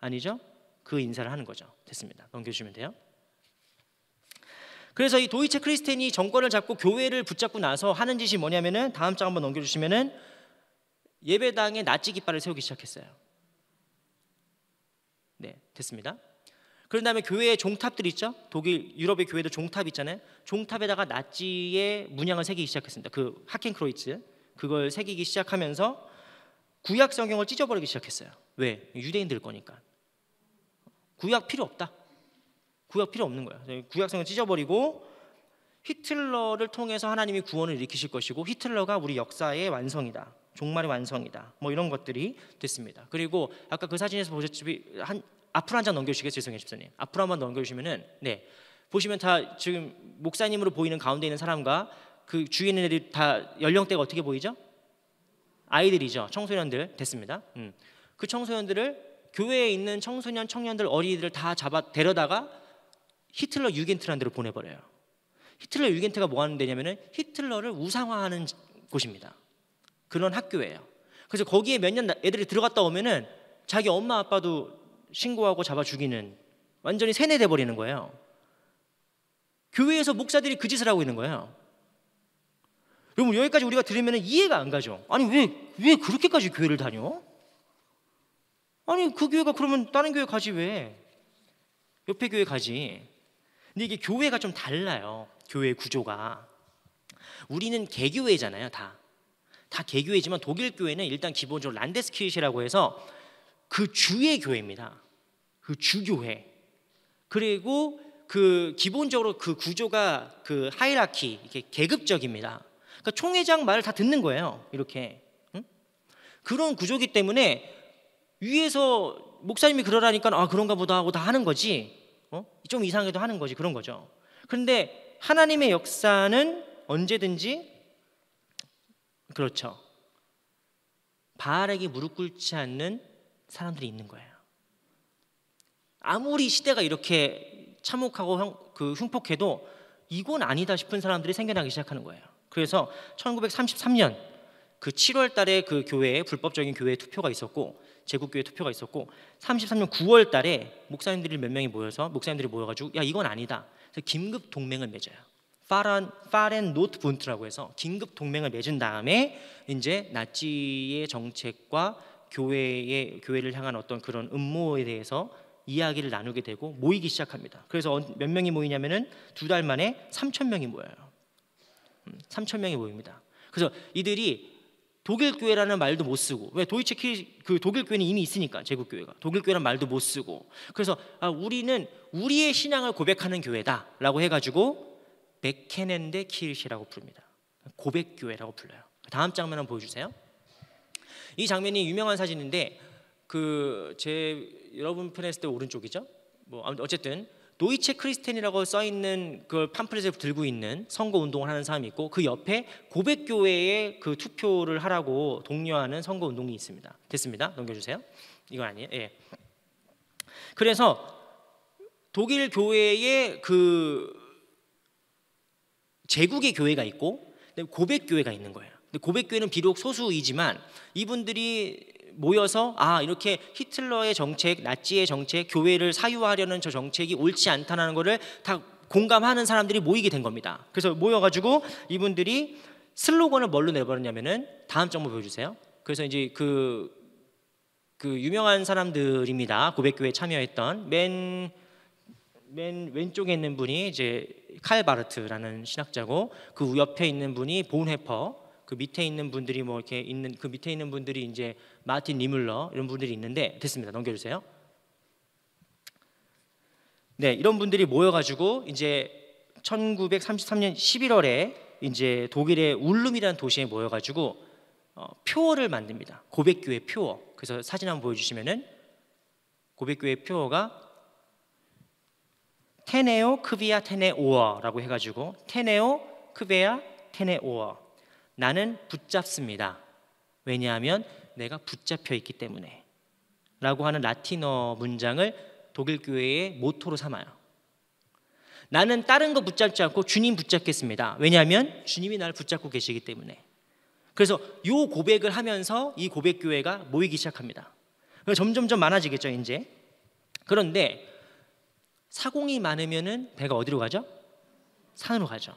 아니죠. 그 인사를 하는 거죠. 됐습니다. 넘겨주시면 돼요. 그래서 이 도이체 크리스텐이 정권을 잡고 교회를 붙잡고 나서 하는 짓이 뭐냐면은 다음 장 한번 넘겨주시면은 예배당에 나치 깃발을 세우기 시작했어요. 네, 됐습니다. 그런 다음에 교회의 종탑들 있죠? 독일 유럽의 교회도 종탑 있잖아요. 종탑에다가 나치의 문양을 새기기 시작했습니다. 그 하켄크로이츠 그걸 새기기 시작하면서 구약 성경을 찢어버리기 시작했어요. 왜? 유대인들 거니까. 구약 필요 없다. 구약 필요 없는 거예요. 구약성을 찢어버리고 히틀러를 통해서 하나님이 구원을 일으키실 것이고 히틀러가 우리 역사의 완성이다. 종말의 완성이다. 뭐 이런 것들이 됐습니다. 그리고 아까 그 사진에서 보셨지만 한 앞으로 한 장 넘겨주시겠어요, 죄송해요, 집사님. 앞으로 한 번 넘겨주시면은 네 보시면 다 지금 목사님으로 보이는 가운데 있는 사람과 그 주위에 있는 애들 다 연령대가 어떻게 보이죠? 아이들이죠, 청소년들 됐습니다. 음. 그 청소년들을 교회에 있는 청소년, 청년들, 어린이들을 다 잡아 데려다가 히틀러 유겐트란는 데로 보내버려요. 히틀러 유겐트가 뭐 하는 데냐면 히틀러를 우상화하는 곳입니다. 그런 학교예요. 그래서 거기에 몇 년 애들이 들어갔다 오면은 자기 엄마 아빠도 신고하고 잡아 죽이는 완전히 세뇌돼 버리는 거예요. 교회에서 목사들이 그 짓을 하고 있는 거예요. 여러분 여기까지 우리가 들으면 이해가 안 가죠. 아니 왜 왜 그렇게까지 교회를 다녀? 아니 그 교회가 그러면 다른 교회 가지 왜? 옆에 교회 가지. 근데 이게 교회가 좀 달라요. 교회 구조가. 우리는 개교회잖아요, 다. 다 개교회지만 독일 교회는 일단 기본적으로 란데스키시라고 해서 그 주의 교회입니다. 그 주교회. 그리고 그 기본적으로 그 구조가 그 하이라키 이렇게 계급적입니다. 그러니까 총회장 말을 다 듣는 거예요. 이렇게 응? 그런 구조기 때문에 위에서 목사님이 그러라니까 아 그런가 보다 하고 다 하는 거지. 어? 좀이상하게도 하는 거지 그런 거죠. 그런데 하나님의 역사는 언제든지 그렇죠. 바알에게 무릎 꿇지 않는 사람들이 있는 거예요. 아무리 시대가 이렇게 참혹하고 형, 그 흉폭해도 이건 아니다 싶은 사람들이 생겨나기 시작하는 거예요. 그래서 1933년 그 7월 달에 그 교회에 불법적인 교회 투표가 있었고 제국교회 투표가 있었고 33년 9월 달에 목사님들이 몇 명이 모여서 목사님들이 모여 가지고 야 이건 아니다. 그래서 긴급 동맹을 맺어요. 파란 파렌 노트 분트라고 해서 긴급 동맹을 맺은 다음에 이제 나치의 정책과 교회의 교회를 향한 어떤 그런 음모에 대해서 이야기를 나누게 되고 모이기 시작합니다. 그래서 몇 명이 모이냐면은 두 달 만에 3천 명이 모여요. 3천 음, 명이 모입니다. 그래서 이들이 독일 교회라는 말도 못 쓰고 왜 도이체 그 독일 교회는 이미 있으니까 제국 교회가 독일 교회란 말도 못 쓰고 그래서 아, 우리는 우리의 신앙을 고백하는 교회다라고 해가지고 베케넨데 키르시라고 부릅니다. 고백 교회라고 불러요. 다음 장면 한번 보여주세요. 이 장면이 유명한 사진인데 그 제 여러분 편했을 때 오른쪽이죠. 뭐 어쨌든 노이체 크리스텐이라고 써 있는 그 팜플렛을 들고 있는 선거 운동을 하는 사람이 있고 그 옆에 고백 교회에 그 투표를 하라고 독려하는 선거 운동이 있습니다. 됐습니다. 넘겨 주세요. 이건 아니에요. 예. 그래서 독일 교회의 그 제국의 교회가 있고 고백 교회가 있는 거예요. 고백 교회는 비록 소수이지만 이분들이 모여서 아 이렇게 히틀러의 정책, 나치의 정책, 교회를 사유화하려는 저 정책이 옳지 않다는 것을 다 공감하는 사람들이 모이게 된 겁니다. 그래서 모여가지고 이분들이 슬로건을 뭘로 내버렸냐면은 다음 정보 보여주세요. 그래서 이제 그, 그 유명한 사람들입니다. 고백교에 참여했던 맨, 맨 왼쪽에 있는 분이 이제 칼 바르트라는 신학자고 그 옆에 있는 분이 본 해퍼 그 밑에 있는 분들이 뭐 이렇게 있는 그 밑에 있는 분들이 이제 마틴 니물러 이런 분들이 있는데 됐습니다. 넘겨주세요. 네, 이런 분들이 모여가지고 이제 1933년 11월에 이제 독일의 울름이라는 도시에 모여가지고 어, 표어를 만듭니다. 고백교의 표어. 그래서 사진 한번 보여주시면은 고백교의 표어가 테네오 크비아 테네오어라고 해가지고 테네오 크비아 테네오어 나는 붙잡습니다. 왜냐하면 내가 붙잡혀 있기 때문에 라고 하는 라틴어 문장을 독일 교회의 모토로 삼아요. 나는 다른 거 붙잡지 않고 주님 붙잡겠습니다. 왜냐하면 주님이 나를 붙잡고 계시기 때문에. 그래서 요 고백을 하면서 이 고백 교회가 모이기 시작합니다. 그러니까 점점점 많아지겠죠, 이제. 그런데 사공이 많으면은 배가 어디로 가죠? 산으로 가죠.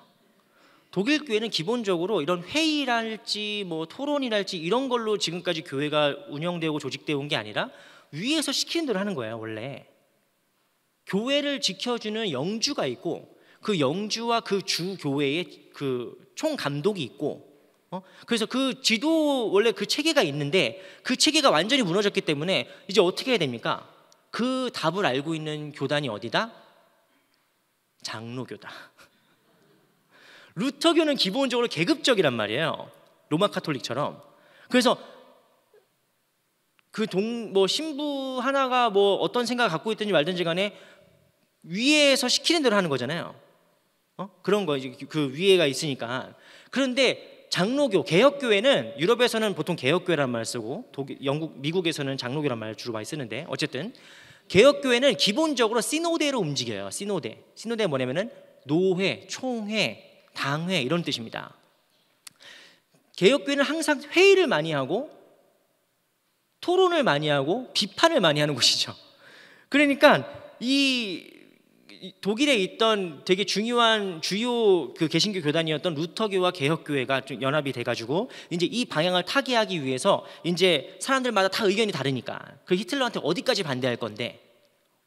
독일 교회는 기본적으로 이런 회의랄지 뭐 토론이랄지 이런 걸로 지금까지 교회가 운영되고 조직되어 온 게 아니라 위에서 시키는 대로 하는 거예요, 원래. 교회를 지켜주는 영주가 있고 그 영주와 그 주 교회의 그 총감독이 있고 어? 그래서 그 지도 원래 그 체계가 있는데 그 체계가 완전히 무너졌기 때문에 이제 어떻게 해야 됩니까? 그 답을 알고 있는 교단이 어디다? 장로교다. 루터교는 기본적으로 계급적이란 말이에요. 로마 카톨릭처럼. 그래서 그 동 뭐 신부 하나가 뭐 어떤 생각을 갖고 있든지 말든지 간에 위에서 시키는 대로 하는 거잖아요. 어? 그런 거이그 위에가 있으니까. 그런데 장로교 개혁교회는 유럽에서는 보통 개혁교회란 말을 쓰고 독일, 영국 미국에서는 장로교란 말을 주로 많이 쓰는데 어쨌든 개혁교회는 기본적으로 시노대로 움직여요. 시노대. 시노대 뭐냐면은 노회, 총회, 당회 이런 뜻입니다. 개혁교회는 항상 회의를 많이 하고 토론을 많이 하고 비판을 많이 하는 곳이죠. 그러니까 이 독일에 있던 되게 중요한 주요 그 개신교 교단이었던 루터교와 개혁교회가 좀 연합이 돼가지고 이제 이 방향을 타개하기 위해서 이제 사람들마다 다 의견이 다르니까 그 히틀러한테 어디까지 반대할 건데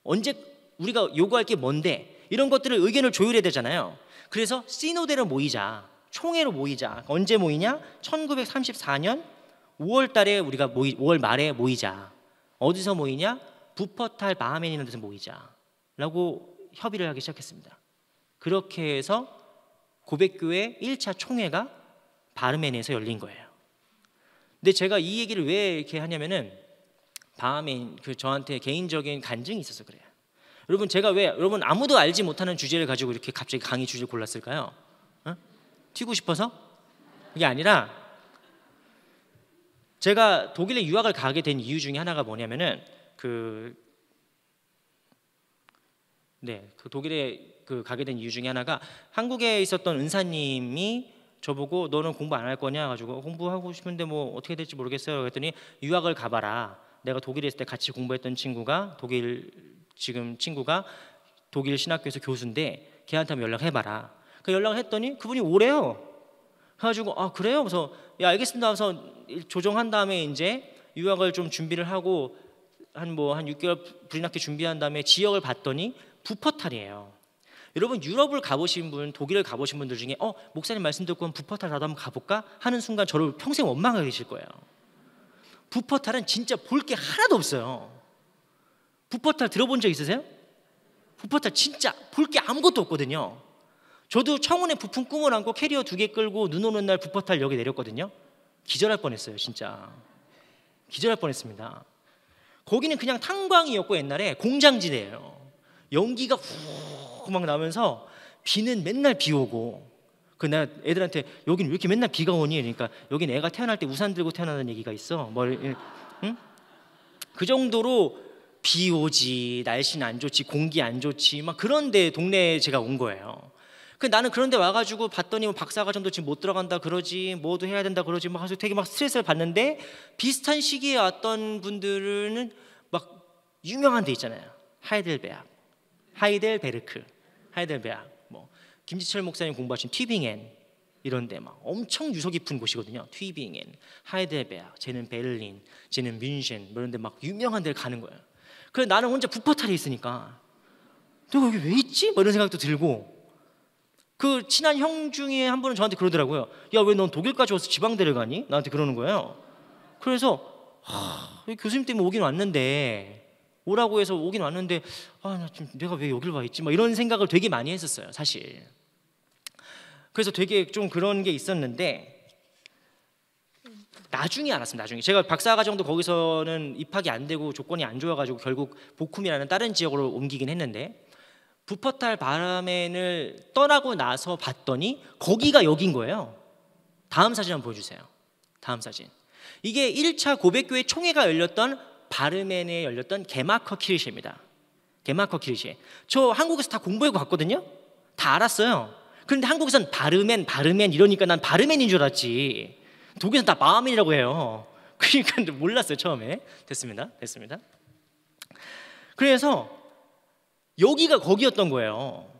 언제 우리가 요구할 게 뭔데 이런 것들을 의견을 조율해야 되잖아요. 그래서 시노대로 모이자. 총회로 모이자. 그러니까 언제 모이냐? 1934년 5월 달에 우리가 모이, 5월 말에 모이자. 어디서 모이냐? 부퍼탈 바하멘이라는 데서 모이자. 라고 협의를 하기 시작했습니다. 그렇게 해서 고백교회 1차 총회가 바르멘에서 열린 거예요. 근데 제가 이 얘기를 왜 이렇게 하냐면은 바하멘 그 저한테 개인적인 간증이 있어서 그래요. 여러분 제가 왜 여러분 아무도 알지 못하는 주제를 가지고 이렇게 갑자기 강의 주제를 골랐을까요? 어? 튀고 싶어서? 이게 아니라 제가 독일에 유학을 가게 된 이유 중에 하나가 뭐냐면은 그 네, 그 독일에 그 가게 된 이유 중에 하나가 한국에 있었던 은사님이 저보고 너는 공부 안 할 거냐 가지고 공부하고 싶은데 뭐 어떻게 될지 모르겠어요. 그랬더니 유학을 가봐라. 내가 독일에 있을 때 같이 공부했던 친구가 독일 지금 친구가 독일 신학교에서 교수인데 걔한테 한번 연락해봐라. 그 연락을 했더니 그분이 오래요. 그래가지고 아 그래요? 그래서 예 알겠습니다. 그래서 조정한 다음에 이제 유학을 좀 준비를 하고 한 뭐한 뭐한 6개월 불이학교 준비한 다음에 지역을 봤더니 부퍼탈이에요. 여러분 유럽을 가보신 분, 독일을 가보신 분들 중에 어 목사님 말씀 듣고 한 부퍼탈 나도 한번 가볼까 하는 순간 저를 평생 원망하게 되실 거예요. 부퍼탈은 진짜 볼 게 하나도 없어요. 풋포탈 들어본 적 있으세요? 풋포탈 진짜 볼 게 아무것도 없거든요. 저도 청운에 부푼 꿈을 안고 캐리어 두 개 끌고 눈 오는 날 풋포탈 역에 내렸거든요. 기절할 뻔했어요, 진짜. 기절할 뻔했습니다. 거기는 그냥 탄광이었고 옛날에 공장지대예요. 연기가 후막 나면서 비는 맨날 비 오고 그나 애들한테 여긴 왜 이렇게 맨날 비가 오니? 그러니까 여긴 애가 태어날 때 우산 들고 태어나는 얘기가 있어. 뭘 뭐, 응? 그 정도로 비 오지, 날씨는 안 좋지, 공기 안 좋지, 막 그런 데 동네에 제가 온 거예요. 그 나는 그런데 와가지고 봤더니 뭐 박사과정도 지금 못 들어간다 그러지 뭐도 해야 된다 그러지 막 계속 되게 막 스트레스를 받는데 비슷한 시기에 왔던 분들은 막 유명한 데 있잖아요 하이델베학, 하이델베르크, 하이델베학 뭐 김지철 목사님 공부하신 튜빙엔 이런 데 막 엄청 유서 깊은 곳이거든요 튜빙엔, 하이델베학, 쟤는 베를린, 쟤는 뮌헨 뭐 이런 데 막 유명한 데를 가는 거예요 그래 나는 혼자 부파탈에 있으니까 내가 여기 왜 있지? 뭐 이런 생각도 들고 그 친한 형 중에 한 분은 저한테 그러더라고요. 야 왜 넌 독일까지 와서 지방대를 가니? 나한테 그러는 거예요. 그래서 하, 교수님 때문에 오긴 왔는데 오라고 해서 오긴 왔는데 아나 지금 내가 왜 여길 와 있지? 막 이런 생각을 되게 많이 했었어요 사실. 그래서 되게 좀 그런 게 있었는데 나중에 알았습니다. 나중에 제가 박사과정도 거기서는 입학이 안 되고 조건이 안 좋아가지고 결국 보쿰이라는 다른 지역으로 옮기긴 했는데 부퍼탈 바람엔을 떠나고 나서 봤더니 거기가 여긴 거예요. 다음 사진 한번 보여주세요. 다음 사진. 이게 1차 고백교회 총회가 열렸던 바르멘에 열렸던 게마커 키르시입니다. 게마커 키르시. 저 한국에서 다공부해봤거든요다 알았어요. 그런데 한국에선 바르멘, 바르멘 이러니까 난 바르멘인 줄 알았지. 독일은 다 마음이라고 해요. 그러니까 몰랐어요 처음에. 됐습니다. 됐습니다. 그래서 여기가 거기였던 거예요.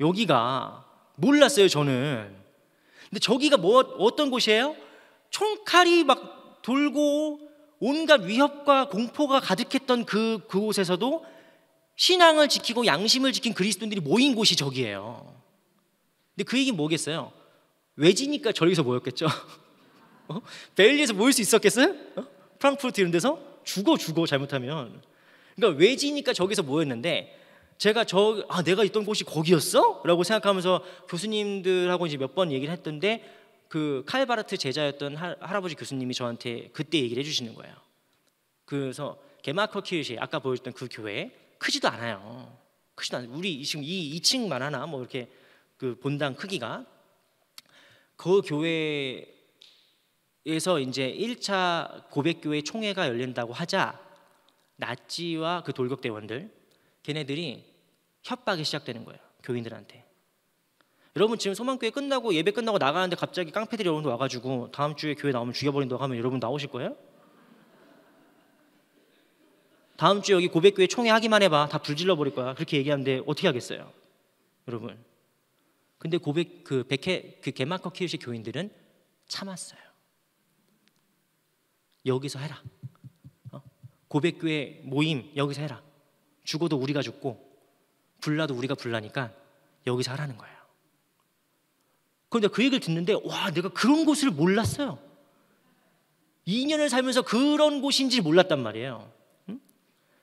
여기가 몰랐어요 저는. 근데 저기가 뭐 어떤 곳이에요? 총칼이 막 돌고 온갖 위협과 공포가 가득했던 그 그곳에서도 신앙을 지키고 양심을 지킨 그리스도인들이 모인 곳이 저기예요. 근데 그 얘기 뭐겠어요? 외지니까 저기서 모였겠죠. 어? 벨리에서 모일 수 있었겠어요? 어? 프랑크푸르트 이런 데서 죽어 죽어 잘못하면. 그러니까 외지니까 저기서 모였는데 제가 저 아 내가 있던 곳이 거기였어?라고 생각하면서 교수님들하고 이제 몇 번 얘기를 했던데 그 칼바르트 제자였던 할, 아버지 교수님이 저한테 그때 얘기를 해주시는 거예요. 그래서 게마커 키르시 아까 보여줬던 그 교회 크지도 않아요. 크지도 않아요. 우리 지금 이 2층만 하나 뭐 이렇게 그 본당 크기가 그 교회 에서 이제 1차 고백교회 총회가 열린다고 하자 나치와 그 돌격 대원들 걔네들이 협박이 시작되는 거예요. 교인들한테. 여러분 지금 소망교회 끝나고 예배 끝나고 나가는데 갑자기 깡패들이 여러분들 와가지고 다음 주에 교회 나오면 죽여버린다고 하면 여러분 나오실 거예요? 다음 주에 여기 고백교회 총회 하기만 해봐 다 불질러 버릴 거야 그렇게 얘기하는데 어떻게 하겠어요, 여러분? 근데 고백 그 백해 그 개마커 키우시 교인들은 참았어요. 여기서 해라. 어? 고백교회 모임 여기서 해라. 죽어도 우리가 죽고 불나도 우리가 불나니까 여기서 하라는 거예요. 그런데 그 얘기를 듣는데 와 내가 그런 곳을 몰랐어요. 2년을 살면서 그런 곳인지 몰랐단 말이에요.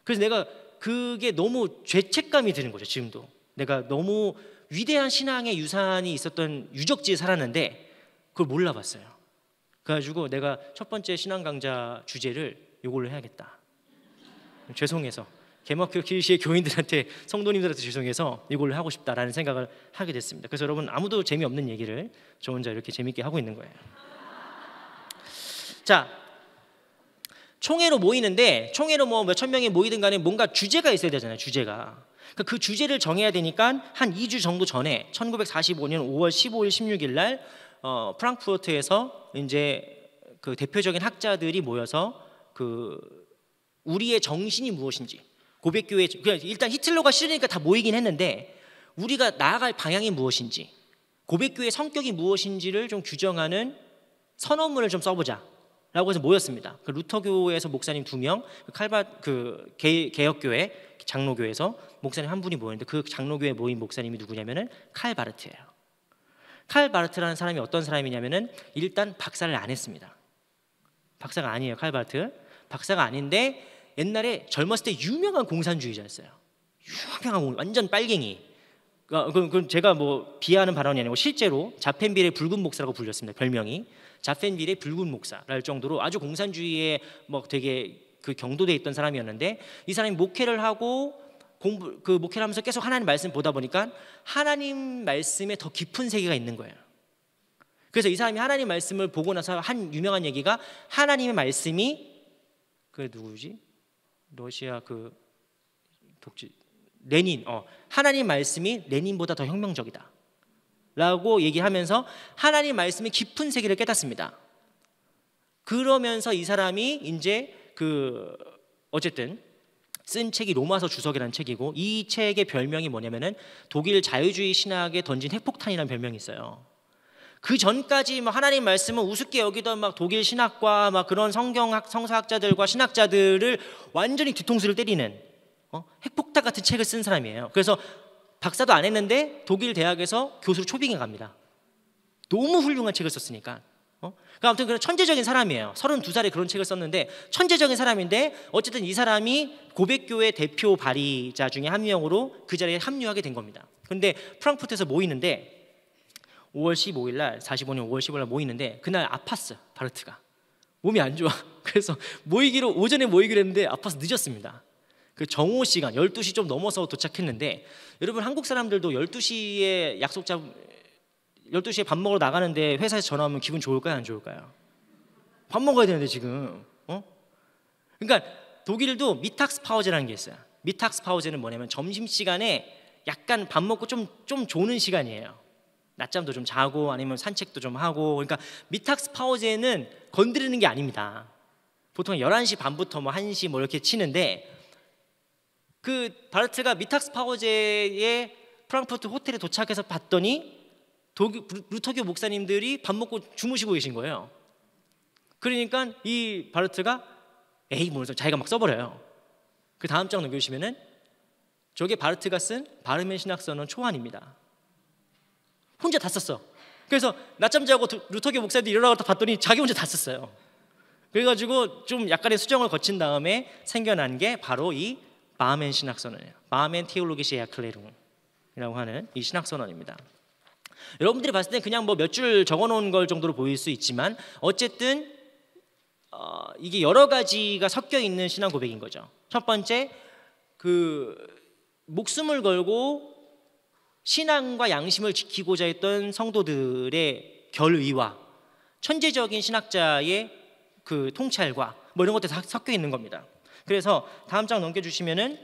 그래서 내가 그게 너무 죄책감이 드는 거죠 지금도. 내가 너무 위대한 신앙의 유산이 있었던 유적지에 살았는데 그걸 몰라봤어요. 그래가지고 내가 첫 번째 신앙 강좌 주제를 이걸로 해야겠다. 죄송해서 개막교회의 교인들한테 성도님들한테 죄송해서 이걸로 하고 싶다라는 생각을 하게 됐습니다. 그래서 여러분 아무도 재미없는 얘기를 저 혼자 이렇게 재밌게 하고 있는 거예요. 자, 총회로 모이는데 총회로 뭐 몇 천 명이 모이든 간에 뭔가 주제가 있어야 되잖아요. 주제가. 그러니까 그 주제를 정해야 되니까 한 2주 정도 전에 1945년 5월 15일 16일 날 어, 프랑크푸르트에서 이제 그 대표적인 학자들이 모여서 그 우리의 정신이 무엇인지 고백교회 그냥 일단 히틀러가 싫으니까 다 모이긴 했는데 우리가 나아갈 방향이 무엇인지 고백교회 성격이 무엇인지를 좀 규정하는 선언문을 좀 써보자. 라고 해서 모였습니다. 그 루터교에서 목사님 두 명, 그 칼바 그 개, 개혁교회 장로교에서 목사님 한 분이 모였는데 그 장로교에 모인 목사님이 누구냐면은 칼바르트예요. 칼 바르트라는 사람이 어떤 사람이냐면은 일단 박사를 안 했습니다. 박사가 아니에요, 칼 바르트. 박사가 아닌데 옛날에 젊었을 때 유명한 공산주의자였어요. 유명한 완전 빨갱이. 어, 그건 제가 뭐 비하하는 발언이 아니고 실제로 자펜빌의 붉은 목사라고 불렸습니다. 별명이 자펜빌의 붉은 목사랄 정도로 아주 공산주의에 뭐 되게 그 경도돼 있던 사람이었는데 이 사람이 목회를 하고 공부 그 목회를 하면서 계속 하나님 말씀 보다 보니까 하나님 말씀에 더 깊은 세계가 있는 거예요. 그래서 이 사람이 하나님 말씀을 보고 나서 한 유명한 얘기가 하나님의 말씀이 그 누구지? 러시아 그 독재 레닌 어 하나님 말씀이 레닌보다 더 혁명적이다. 라고 얘기하면서 하나님 말씀의 깊은 세계를 깨닫습니다. 그러면서 이 사람이 이제 그 어쨌든 쓴 책이 로마서 주석이라는 책이고 이 책의 별명이 뭐냐면은 독일 자유주의 신학에 던진 핵폭탄이라는 별명이 있어요. 그 전까지 막 하나님 말씀은 우습게 여기던 막 독일 신학과 막 그런 성경학 성사학자들과 신학자들을 완전히 뒤통수를 때리는 어? 핵폭탄 같은 책을 쓴 사람이에요. 그래서 박사도 안 했는데 독일 대학에서 교수로 초빙해 갑니다. 너무 훌륭한 책을 썼으니까 어? 그러니까 아무튼 그런 천재적인 사람이에요. 32살에 그런 책을 썼는데 천재적인 사람인데 어쨌든 이 사람이 고백교회 대표 발의자 중에 한 명으로 그 자리에 합류하게 된 겁니다. 근데 프랑크푸트에서 모이는데 5월 15일 날 45년 5월 15일 날 모이는데 그날 아팠어. 바르트가. 몸이 안 좋아. 그래서 모이기로 오전에 모이기로 했는데 아파서 늦었습니다. 그 정오 시간 12시 좀 넘어서 도착했는데 여러분 한국 사람들도 12시에 약속 잡 12시에 밥 먹으러 나가는데 회사에서 전화 하면 기분 좋을까요? 안 좋을까요? 밥 먹어야 되는데 지금. 어? 그러니까 독일도 미탁스파우제라는 게 있어요. 미탁스파우제는 뭐냐면 점심시간에 약간 밥 먹고 좀, 좀 조는 시간이에요. 낮잠도 좀 자고 아니면 산책도 좀 하고 그러니까 미탁스파워제는 건드리는 게 아닙니다. 보통 11시 반부터 뭐 1시 뭐 이렇게 치는데 그 바르트가 미탁스파워제에 프랑크푸르트 호텔에 도착해서 봤더니 독, 루터교 목사님들이 밥 먹고 주무시고 계신 거예요. 그러니까 이 바르트가 에이 모 뭐 자기가 막 써버려요. 그 다음 장 넘겨주시면은 저게 바르트가 쓴 바르멘 신학서는 초안입니다. 혼자 다 썼어. 그래서 낮잠 자고 루터교 목사들 일어나고 봤더니 자기 혼자 다 썼어요. 그래가지고 좀 약간의 수정을 거친 다음에 생겨난 게 바로 이 바멘 신학선언이에요. 바멘 테올로기시아 클레룽이라고 하는 이 신학선언입니다. 여러분들이 봤을 때 그냥 뭐 몇 줄 적어놓은 걸 정도로 보일 수 있지만 어쨌든 어, 이게 여러 가지가 섞여 있는 신앙 고백인 거죠. 첫 번째 그 목숨을 걸고 신앙과 양심을 지키고자 했던 성도들의 결의와 천재적인 신학자의 그 통찰과 뭐 이런 것들 다 섞여 있는 겁니다. 그래서 다음 장 넘겨주시면은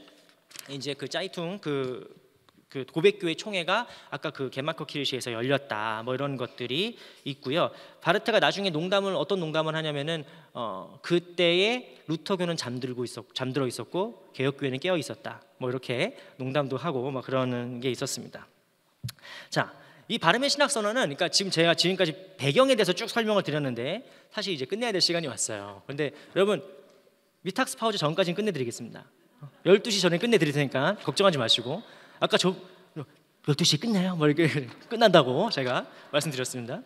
이제 그 짜이퉁 그 그고백교회 총회가 아까 그 겐마커 키르시에서 열렸다 뭐 이런 것들이 있고요. 바르트가 나중에 농담을 어떤 농담을 하냐면은 어, 그때의 루터교는 잠들고 있었 잠들어 있었고 개혁교회는 깨어 있었다 뭐 이렇게 농담도 하고 막 그러는 게 있었습니다. 자. 이 바르메 신학 선언은 그러니까 지금 제가 지금까지 배경에 대해서 쭉 설명을 드렸는데 사실 이제 끝내야 될 시간이 왔어요. 근데 여러분 미탁스 파우즈 전까지는 끝내드리겠습니다. 12시 전에 끝내드릴 테니까 걱정하지 마시고 아까 저 12시 끝나요? 뭐 이렇게 끝난다고 제가 말씀드렸습니다.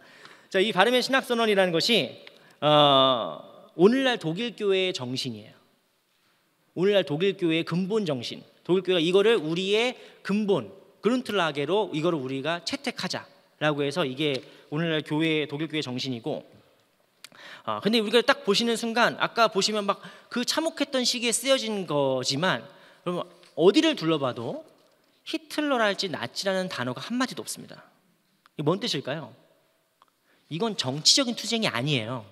자, 이 발음의 신학 선언이라는 것이 어, 오늘날 독일 교회의 정신이에요. 오늘날 독일 교회의 근본 정신. 독일 교회가 이거를 우리의 근본 그룬틀라게로 이거를 우리가 채택하자라고 해서 이게 오늘날 교회 독일 교회 정신이고 아, 근데 우리가 딱 보시는 순간 아까 보시면 막 그 참혹했던 시기에 쓰여진 거지만 그럼 어디를 둘러봐도 히틀러랄지 나치라는 단어가 한마디도 없습니다. 이게 뭔 뜻일까요? 이건 정치적인 투쟁이 아니에요.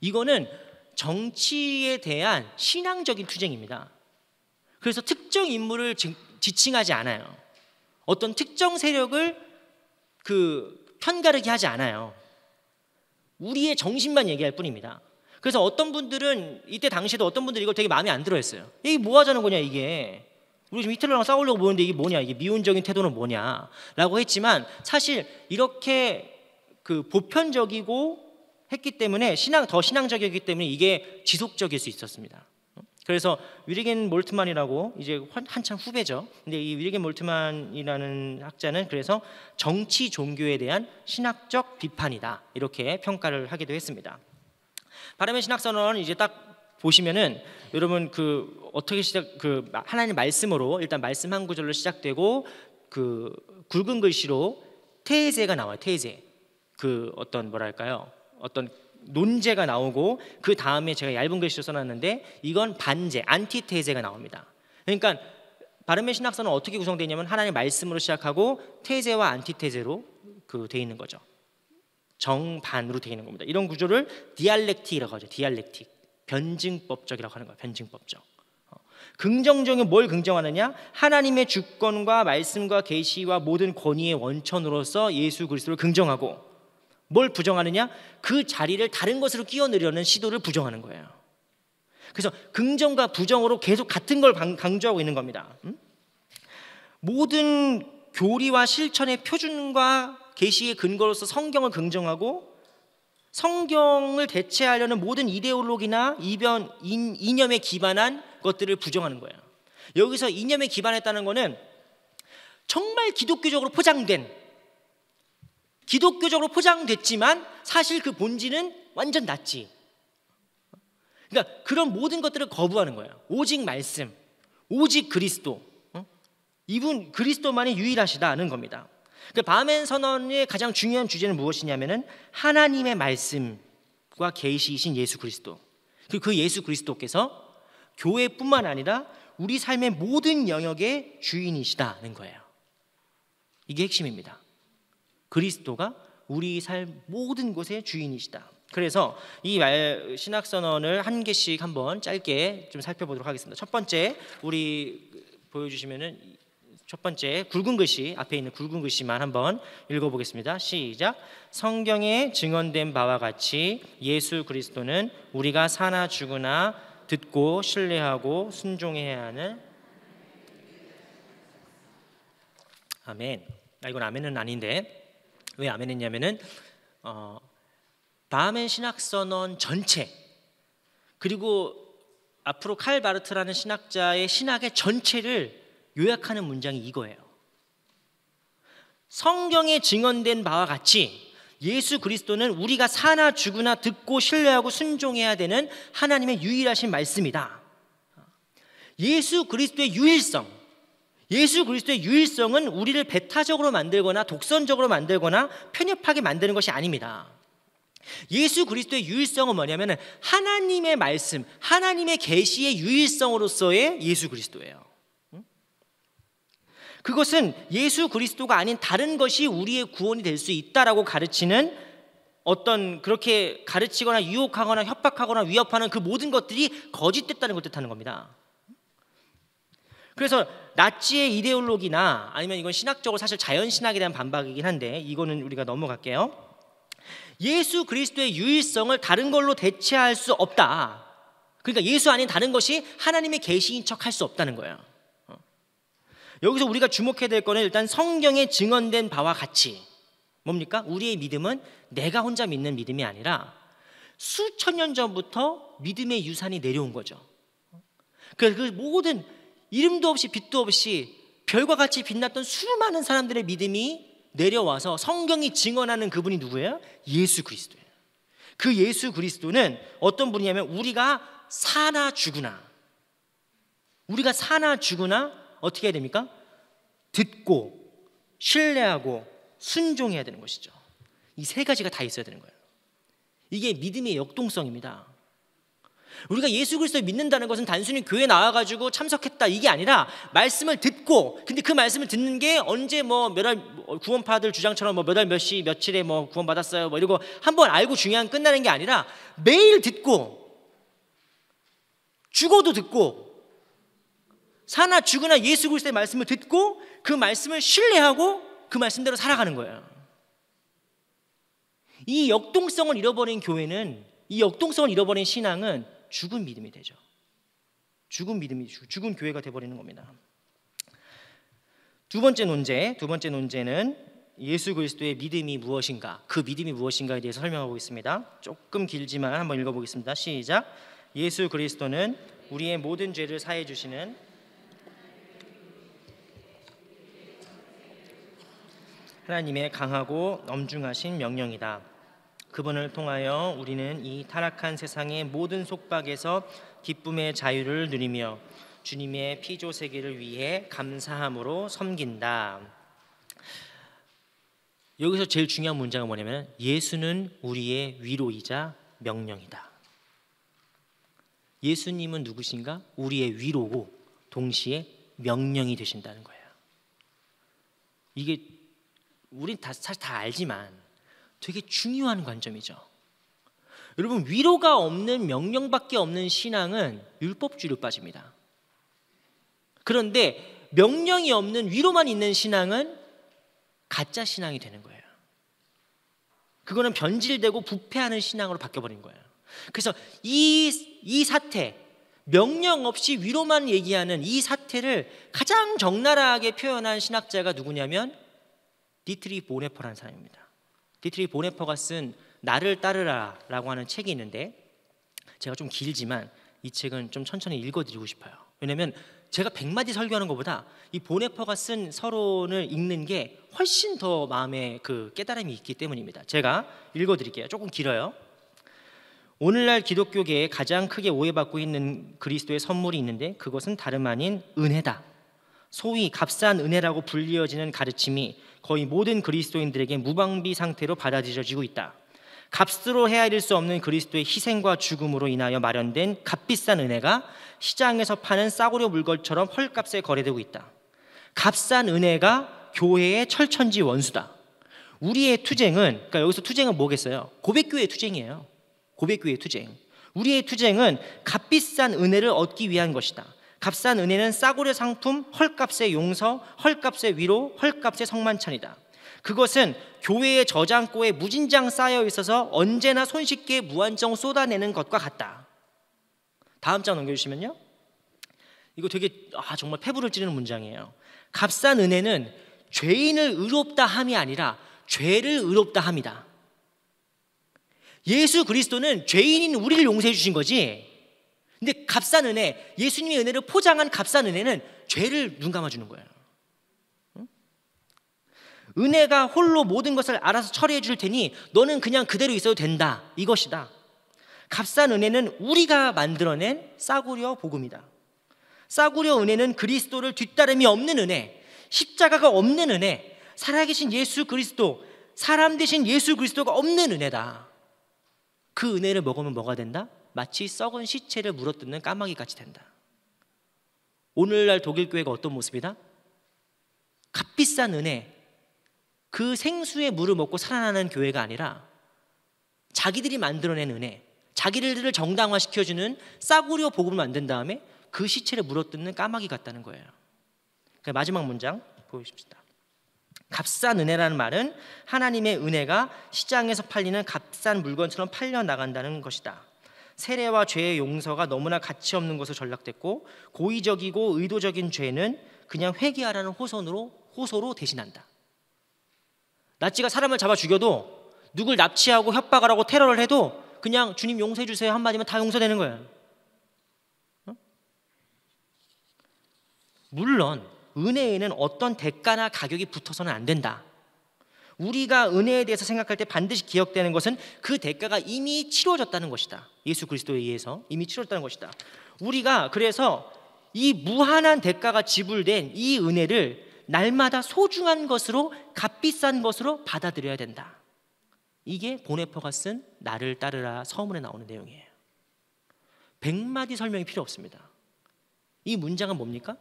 이거는 정치에 대한 신앙적인 투쟁입니다. 그래서 특정 인물을 지칭하지 않아요. 어떤 특정 세력을 그 편가르게 하지 않아요. 우리의 정신만 얘기할 뿐입니다. 그래서 어떤 분들은 이때 당시에도 어떤 분들이 이걸 되게 마음에 안 들어 했어요. 이게 뭐 하자는 거냐 이게. 우리 지금 히틀러랑 싸우려고 보는데 이게 뭐냐, 이게 미온적인 태도는 뭐냐라고 했지만 사실 이렇게 그 보편적이고 했기 때문에 신앙 더 신앙적이기 때문에 이게 지속적일 수 있었습니다. 그래서 위리겐 몰트만이라고 이제 한창 후배죠. 근데 이 위리겐 몰트만이라는 학자는 그래서 정치 종교에 대한 신학적 비판이다 이렇게 평가를 하기도 했습니다. 바르의 신학 선언은 이제 딱 보시면은 여러분 그 어떻게 시작 그 하나님 말씀으로 일단 말씀 한 구절로 시작되고 그 굵은 글씨로 태제가 나와요. 태제. 그 어떤 뭐랄까요? 어떤 논제가 나오고 그 다음에 제가 얇은 글씨로 써놨는데 이건 반제, 안티테제가 나옵니다. 그러니까 바르메 신학서는 어떻게 구성되냐면 하나님의 말씀으로 시작하고 테제와 안티테제로 그 돼 있는 거죠. 정반으로 돼 있는 겁니다. 이런 구조를 디알렉틱이라고 하죠. 디알렉틱. 변증법적이라고 하는 거예요. 변증법적. 어. 긍정적인 뭘 긍정하느냐? 하나님의 주권과 말씀과 계시와 모든 권위의 원천으로서 예수 그리스도를 긍정하고 뭘 부정하느냐? 그 자리를 다른 것으로 끼워넣려는 시도를 부정하는 거예요. 그래서 긍정과 부정으로 계속 같은 걸 강조하고 있는 겁니다. 음? 모든 교리와 실천의 표준과 계시의 근거로서 성경을 긍정하고 성경을 대체하려는 모든 이데올로기나 이변 인, 이념에 기반한 것들을 부정하는 거예요. 여기서 이념에 기반했다는 거는 정말 기독교적으로 포장된 기독교적으로 포장됐지만 사실 그 본질은 완전 낫지. 그러니까 그런 모든 것들을 거부하는 거예요. 오직 말씀, 오직 그리스도. 이분 그리스도만이 유일하시다는 겁니다. 그 바멘 선언의 가장 중요한 주제는 무엇이냐면은 하나님의 말씀과 계시이신 예수 그리스도. 그그 그 예수 그리스도께서 교회뿐만 아니라 우리 삶의 모든 영역의 주인이시다는 거예요. 이게 핵심입니다. 그리스도가 우리 삶 모든 곳의 주인이시다. 그래서 이 신학 선언을 한 개씩 한번 짧게 좀 살펴보도록 하겠습니다. 첫 번째 우리 보여주시면은 첫 번째 굵은 글씨 앞에 있는 굵은 글씨만 한번 읽어보겠습니다. 시작. 성경에 증언된 바와 같이 예수 그리스도는 우리가 사나 죽으나 듣고 신뢰하고 순종해야 하는 아멘. 아, 이건 아멘은 아닌데 왜 아멘했냐면은 어, 바멘 신학 선언 전체 그리고 앞으로 칼 바르트라는 신학자의 신학의 전체를 요약하는 문장이 이거예요. 성경에 증언된 바와 같이 예수 그리스도는 우리가 사나 죽으나 듣고 신뢰하고 순종해야 되는 하나님의 유일하신 말씀이다. 예수 그리스도의 유일성, 예수 그리스도의 유일성은 우리를 배타적으로 만들거나 독선적으로 만들거나 편협하게 만드는 것이 아닙니다. 예수 그리스도의 유일성은 뭐냐면 하나님의 말씀, 하나님의 계시의 유일성으로서의 예수 그리스도예요. 그것은 예수 그리스도가 아닌 다른 것이 우리의 구원이 될 수 있다라고 가르치는 어떤 그렇게 가르치거나 유혹하거나 협박하거나 위협하는 그 모든 것들이 거짓됐다는 것 뜻하는 겁니다. 그래서 나치의 이데올로기나 아니면 이건 신학적으로 사실 자연 신학에 대한 반박이긴 한데 이거는 우리가 넘어갈게요. 예수 그리스도의 유일성을 다른 걸로 대체할 수 없다. 그러니까 예수 아닌 다른 것이 하나님의 계시인 척 할 수 없다는 거예요. 여기서 우리가 주목해야 될 거는 일단 성경에 증언된 바와 같이 뭡니까? 우리의 믿음은 내가 혼자 믿는 믿음이 아니라 수천 년 전부터 믿음의 유산이 내려온 거죠. 그 모든 이름도 없이 빛도 없이 별과 같이 빛났던 수많은 사람들의 믿음이 내려와서 성경이 증언하는 그분이 누구예요? 예수 그리스도예요. 그 예수 그리스도는 어떤 분이냐면 우리가 사나 죽으나 우리가 사나 죽으나 어떻게 해야 됩니까? 듣고 신뢰하고 순종해야 되는 것이죠. 이 세 가지가 다 있어야 되는 거예요. 이게 믿음의 역동성입니다. 우리가 예수 그리스도 믿는다는 것은 단순히 교회 나와가지고 참석했다 이게 아니라 말씀을 듣고 근데 그 말씀을 듣는 게 언제 뭐몇월 뭐 구원파들 주장처럼 뭐몇월몇시 며칠에 뭐 구원 받았어요 뭐 이러고 한번 알고 중요한 끝나는 게 아니라 매일 듣고 죽어도 듣고 사나 죽으나 예수 그리스도의 말씀을 듣고 그 말씀을 신뢰하고 그 말씀대로 살아가는 거예요. 이 역동성을 잃어버린 교회는 이 역동성을 잃어버린 신앙은 죽은 믿음이 되죠. 죽은 믿음이 죽은 교회가 돼 버리는 겁니다. 두 번째 논제, 두 번째 논제는 예수 그리스도의 믿음이 무엇인가? 그 믿음이 무엇인가에 대해서 설명하고 있습니다. 조금 길지만 한번 읽어 보겠습니다. 시작. 예수 그리스도는 우리의 모든 죄를 사해 주시는 하나님의 강하고 엄중하신 명령이다. 그분을 통하여 우리는 이 타락한 세상의 모든 속박에서 기쁨의 자유를 누리며 주님의 피조 세계를 위해 감사함으로 섬긴다. 여기서 제일 중요한 문장은 뭐냐면 예수는 우리의 위로이자 명령이다. 예수님은 누구신가? 우리의 위로고 동시에 명령이 되신다는 거예요. 이게 우린 다, 사실 다 알지만 되게 중요한 관점이죠. 여러분 위로가 없는 명령밖에 없는 신앙은 율법주의로 빠집니다. 그런데 명령이 없는 위로만 있는 신앙은 가짜 신앙이 되는 거예요. 그거는 변질되고 부패하는 신앙으로 바뀌어버린 거예요. 그래서 이, 이 사태, 명령 없이 위로만 얘기하는 이 사태를 가장 적나라하게 표현한 신학자가 누구냐면 디트리 보네퍼라는 사람입니다. 디트리 보네퍼가 쓴 나를 따르라라고 하는 책이 있는데 제가 좀 길지만 이 책은 좀 천천히 읽어드리고 싶어요. 왜냐하면 제가 백 마디 설교하는 것보다 이 보네퍼가 쓴 서론을 읽는 게 훨씬 더 마음에 그 깨달음이 있기 때문입니다. 제가 읽어드릴게요. 조금 길어요. 오늘날 기독교계에 가장 크게 오해받고 있는 그리스도의 선물이 있는데 그것은 다름 아닌 은혜다. 소위 값싼 은혜라고 불리어지는 가르침이 거의 모든 그리스도인들에게 무방비 상태로 받아들여지고 있다. 값으로 헤아릴 수 없는 그리스도의 희생과 죽음으로 인하여 마련된 값비싼 은혜가 시장에서 파는 싸구려 물건처럼 헐값에 거래되고 있다. 값싼 은혜가 교회의 철천지 원수다. 우리의 투쟁은 그러니까 여기서 투쟁은 뭐겠어요? 고백교회의 투쟁이에요. 고백교회의 투쟁. 우리의 투쟁은 값비싼 은혜를 얻기 위한 것이다. 값싼 은혜는 싸구려 상품, 헐값의 용서, 헐값의 위로, 헐값의 성만찬이다. 그것은 교회의 저장고에 무진장 쌓여 있어서 언제나 손쉽게 무한정 쏟아내는 것과 같다. 다음 장 넘겨주시면요. 이거 되게 아, 정말 패부를 찌르는 문장이에요. 값싼 은혜는 죄인을 의롭다 함이 아니라 죄를 의롭다 함이다. 예수 그리스도는 죄인인 우리를 용서해 주신 거지 근데 값싼 은혜, 예수님의 은혜를 포장한 값싼 은혜는 죄를 눈 감아주는 거예요. 은혜가 홀로 모든 것을 알아서 처리해 줄 테니 너는 그냥 그대로 있어도 된다. 이것이다. 값싼 은혜는 우리가 만들어낸 싸구려 복음이다. 싸구려 은혜는 그리스도를 뒤따름이 없는 은혜, 십자가가 없는 은혜, 살아계신 예수 그리스도, 사람 대신 예수 그리스도가 없는 은혜다. 그 은혜를 먹으면 뭐가 된다? 마치 썩은 시체를 물어뜯는 까마귀 같이 된다. 오늘날 독일 교회가 어떤 모습이다? 값비싼 은혜, 그 생수의 물을 먹고 살아나는 교회가 아니라 자기들이 만들어낸 은혜, 자기들을 정당화시켜주는 싸구려 복음을 만든 다음에 그 시체를 물어뜯는 까마귀 같다는 거예요. 그러니까 마지막 문장 보여줍시다. 값싼 은혜라는 말은 하나님의 은혜가 시장에서 팔리는 값싼 물건처럼 팔려 나간다는 것이다. 세례와 죄의 용서가 너무나 가치 없는 것으로 전락됐고 고의적이고 의도적인 죄는 그냥 회개하라는 호선으로 호소로 대신한다. 나치가 사람을 잡아 죽여도 누굴 납치하고 협박을 하고 테러를 해도 그냥 주님 용서해 주세요 한마디면 다 용서되는 거예요. 어? 물론 은혜에는 어떤 대가나 가격이 붙어서는 안 된다. 우리가 은혜에 대해서 생각할 때 반드시 기억되는 것은 그 대가가 이미 치러졌다는 것이다. 예수 그리스도에 의해서 이미 치러졌다는 것이다. 우리가 그래서 이 무한한 대가가 지불된 이 은혜를 날마다 소중한 것으로 값비싼 것으로 받아들여야 된다. 이게 보네퍼가 쓴 나를 따르라 서문에 나오는 내용이에요. 백마디 설명이 필요 없습니다. 이 문장은 뭡니까?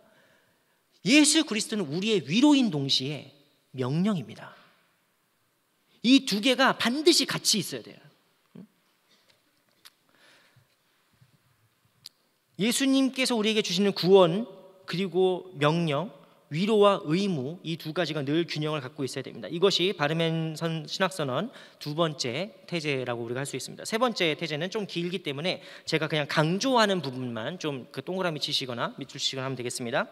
예수 그리스도는 우리의 위로인 동시에 명령입니다. 이두 개가 반드시 같이 있어야 돼요. 예수님께서 우리에게 주시는 구원 그리고 명령 위로와 의무 이 두 가지가 늘 균형을 갖고 있어야 됩니다. 이것이 바르멘 신학선언 두 번째 태제라고 우리가 할 수 있습니다. 세 번째 태제는 좀 길기 때문에 제가 그냥 강조하는 부분만 좀 그 동그라미 치시거나 밑줄 치시거나 하면 되겠습니다.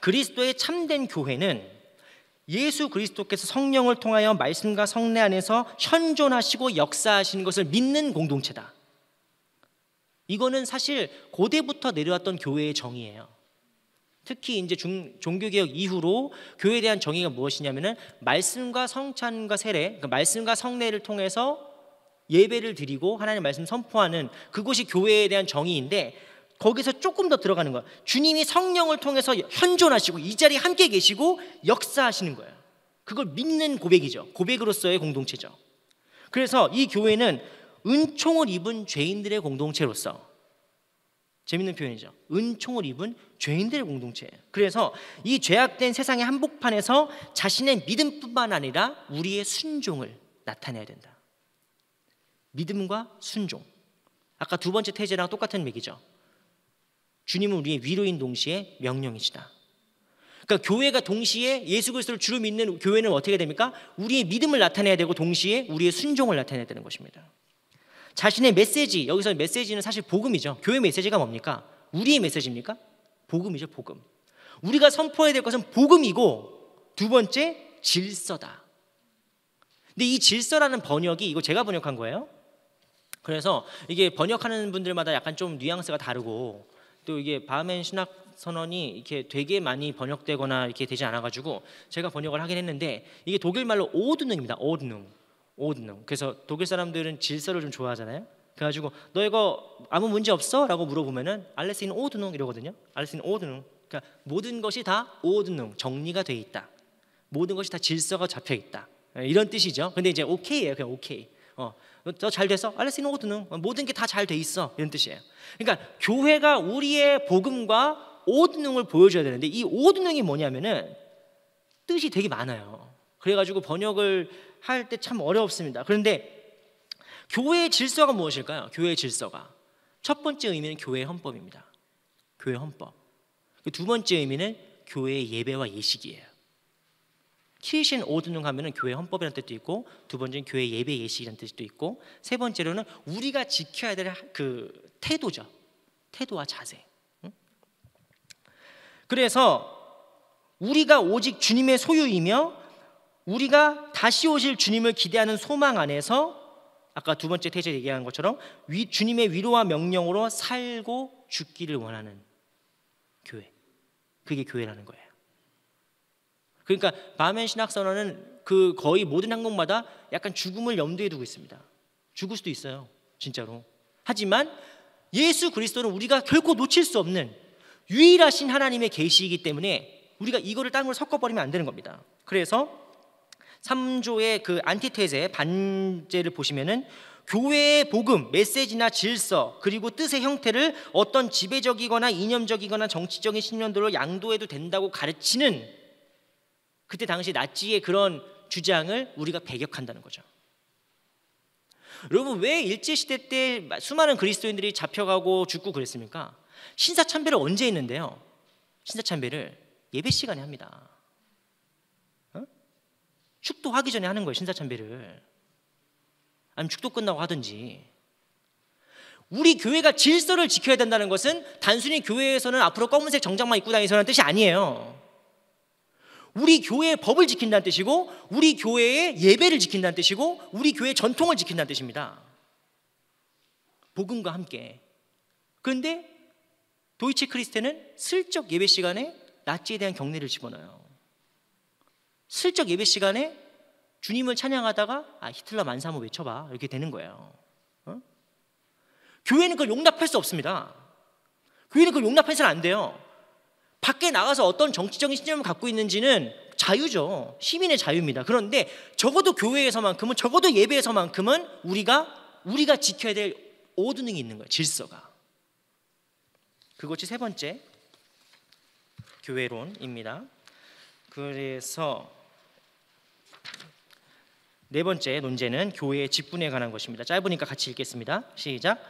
그리스도의 참된 교회는 예수 그리스도께서 성령을 통하여 말씀과 성례 안에서 현존하시고 역사하시는 것을 믿는 공동체다. 이거는 사실 고대부터 내려왔던 교회의 정의예요. 특히 이제 중, 종교개혁 이후로 교회에 대한 정의가 무엇이냐면은 말씀과 성찬과 세례, 그러니까 말씀과 성례를 통해서 예배를 드리고 하나님 말씀 선포하는 그것이 교회에 대한 정의인데 거기서 조금 더 들어가는 거야. 주님이 성령을 통해서 현존하시고 이 자리에 함께 계시고 역사하시는 거예요. 그걸 믿는 고백이죠. 고백으로서의 공동체죠. 그래서 이 교회는 은총을 입은 죄인들의 공동체로서 재밌는 표현이죠. 은총을 입은 죄인들의 공동체예요. 그래서 이 죄악된 세상의 한복판에서 자신의 믿음뿐만 아니라 우리의 순종을 나타내야 된다. 믿음과 순종. 아까 두 번째 태제랑 똑같은 얘기죠. 주님은 우리의 위로인 동시에 명령이시다. 그러니까 교회가 동시에 예수 그리스도를 주로 믿는 교회는 어떻게 됩니까? 우리의 믿음을 나타내야 되고 동시에 우리의 순종을 나타내야 되는 것입니다. 자신의 메시지 여기서 메시지는 사실 복음이죠. 교회 메시지가 뭡니까? 우리의 메시지입니까? 복음이죠, 복음. 우리가 선포해야 될 것은 복음이고 두 번째 질서다. 근데 이 질서라는 번역이 이거 제가 번역한 거예요. 그래서 이게 번역하는 분들마다 약간 좀 뉘앙스가 다르고 또 이게 바흐 신학 선언이 이렇게 되게 많이 번역되거나 이렇게 되지 않아가지고 제가 번역을 하긴 했는데 이게 독일 말로 오드능입니다. 오드능, 오드능. 그래서 독일 사람들은 질서를 좀 좋아하잖아요. 그래가지고 너 이거 아무 문제 없어?라고 물어보면은 알레스인 오드능 이러거든요. 알레스인 오드능. 그러니까 모든 것이 다 오드능 정리가 돼 있다. 모든 것이 다 질서가 잡혀 있다. 예, 이런 뜻이죠. 근데 이제 오케이예요. 그냥 오케이. 어, 너잘 돼서 알레스 이노 드는 모든 게 다 잘 돼 있어 이런 뜻이에요. 그러니까 교회가 우리의 복음과 오드능을 보여줘야 되는데 이 오드능이 뭐냐면은 뜻이 되게 많아요. 그래가지고 번역을 할 때 참 어렵습니다. 그런데 교회의 질서가 무엇일까요? 교회의 질서가 첫 번째 의미는 교회 헌법입니다. 교회 헌법. 두 번째 의미는 교회의 예배와 예식이에요. 키신 오드능 하면은 교회 헌법이라는 뜻도 있고 두 번째는 교회 예배 예식이라는 뜻도 있고 세 번째로는 우리가 지켜야 될 그 태도죠. 태도와 자세. 그래서 우리가 오직 주님의 소유이며 우리가 다시 오실 주님을 기대하는 소망 안에서 아까 두 번째 태제 얘기한 것처럼 위, 주님의 위로와 명령으로 살고 죽기를 원하는 교회. 그게 교회라는 거예요. 그러니까 바멘 신학 선언은 그 거의 모든 항목마다 약간 죽음을 염두에 두고 있습니다. 죽을 수도 있어요. 진짜로. 하지만 예수 그리스도는 우리가 결코 놓칠 수 없는 유일하신 하나님의 계시이기 때문에 우리가 이거를 땅으로 섞어버리면 안 되는 겁니다. 그래서 3조의 그 안티테제 반제를 보시면은 교회의 복음, 메시지나 질서, 그리고 뜻의 형태를 어떤 지배적이거나 이념적이거나 정치적인 신념들로 양도해도 된다고 가르치는 그때 당시 나치의 그런 주장을 우리가 배격한다는 거죠. 여러분 왜 일제 시대 때 수많은 그리스도인들이 잡혀가고 죽고 그랬습니까? 신사 참배를 언제 했는데요? 신사 참배를 예배 시간에 합니다. 어? 축도 하기 전에 하는 거예요 신사 참배를. 아니면 축도 끝나고 하든지. 우리 교회가 질서를 지켜야 된다는 것은 단순히 교회에서는 앞으로 검은색 정장만 입고 다니서는 뜻이 아니에요. 우리 교회의 법을 지킨다는 뜻이고 우리 교회의 예배를 지킨다는 뜻이고 우리 교회의 전통을 지킨다는 뜻입니다. 복음과 함께. 그런데 도이치 크리스테는 슬쩍 예배 시간에 나치에 대한 경례를 집어넣어요. 슬쩍 예배 시간에 주님을 찬양하다가 아 히틀러 만사 한 외쳐봐 이렇게 되는 거예요. 어? 교회는 그걸 용납할 수 없습니다. 교회는 그걸 용납해서는 안 돼요. 밖에 나가서 어떤 정치적인 신념을 갖고 있는지는 자유죠. 시민의 자유입니다. 그런데 적어도 교회에서만큼은 적어도 예배에서만큼은 우리가 우리가 지켜야 될 오드능이 있는 거예요. 질서가. 그것이 세 번째 교회론입니다. 그래서 네 번째 논제는 교회의 직분에 관한 것입니다. 짧으니까 같이 읽겠습니다. 시작.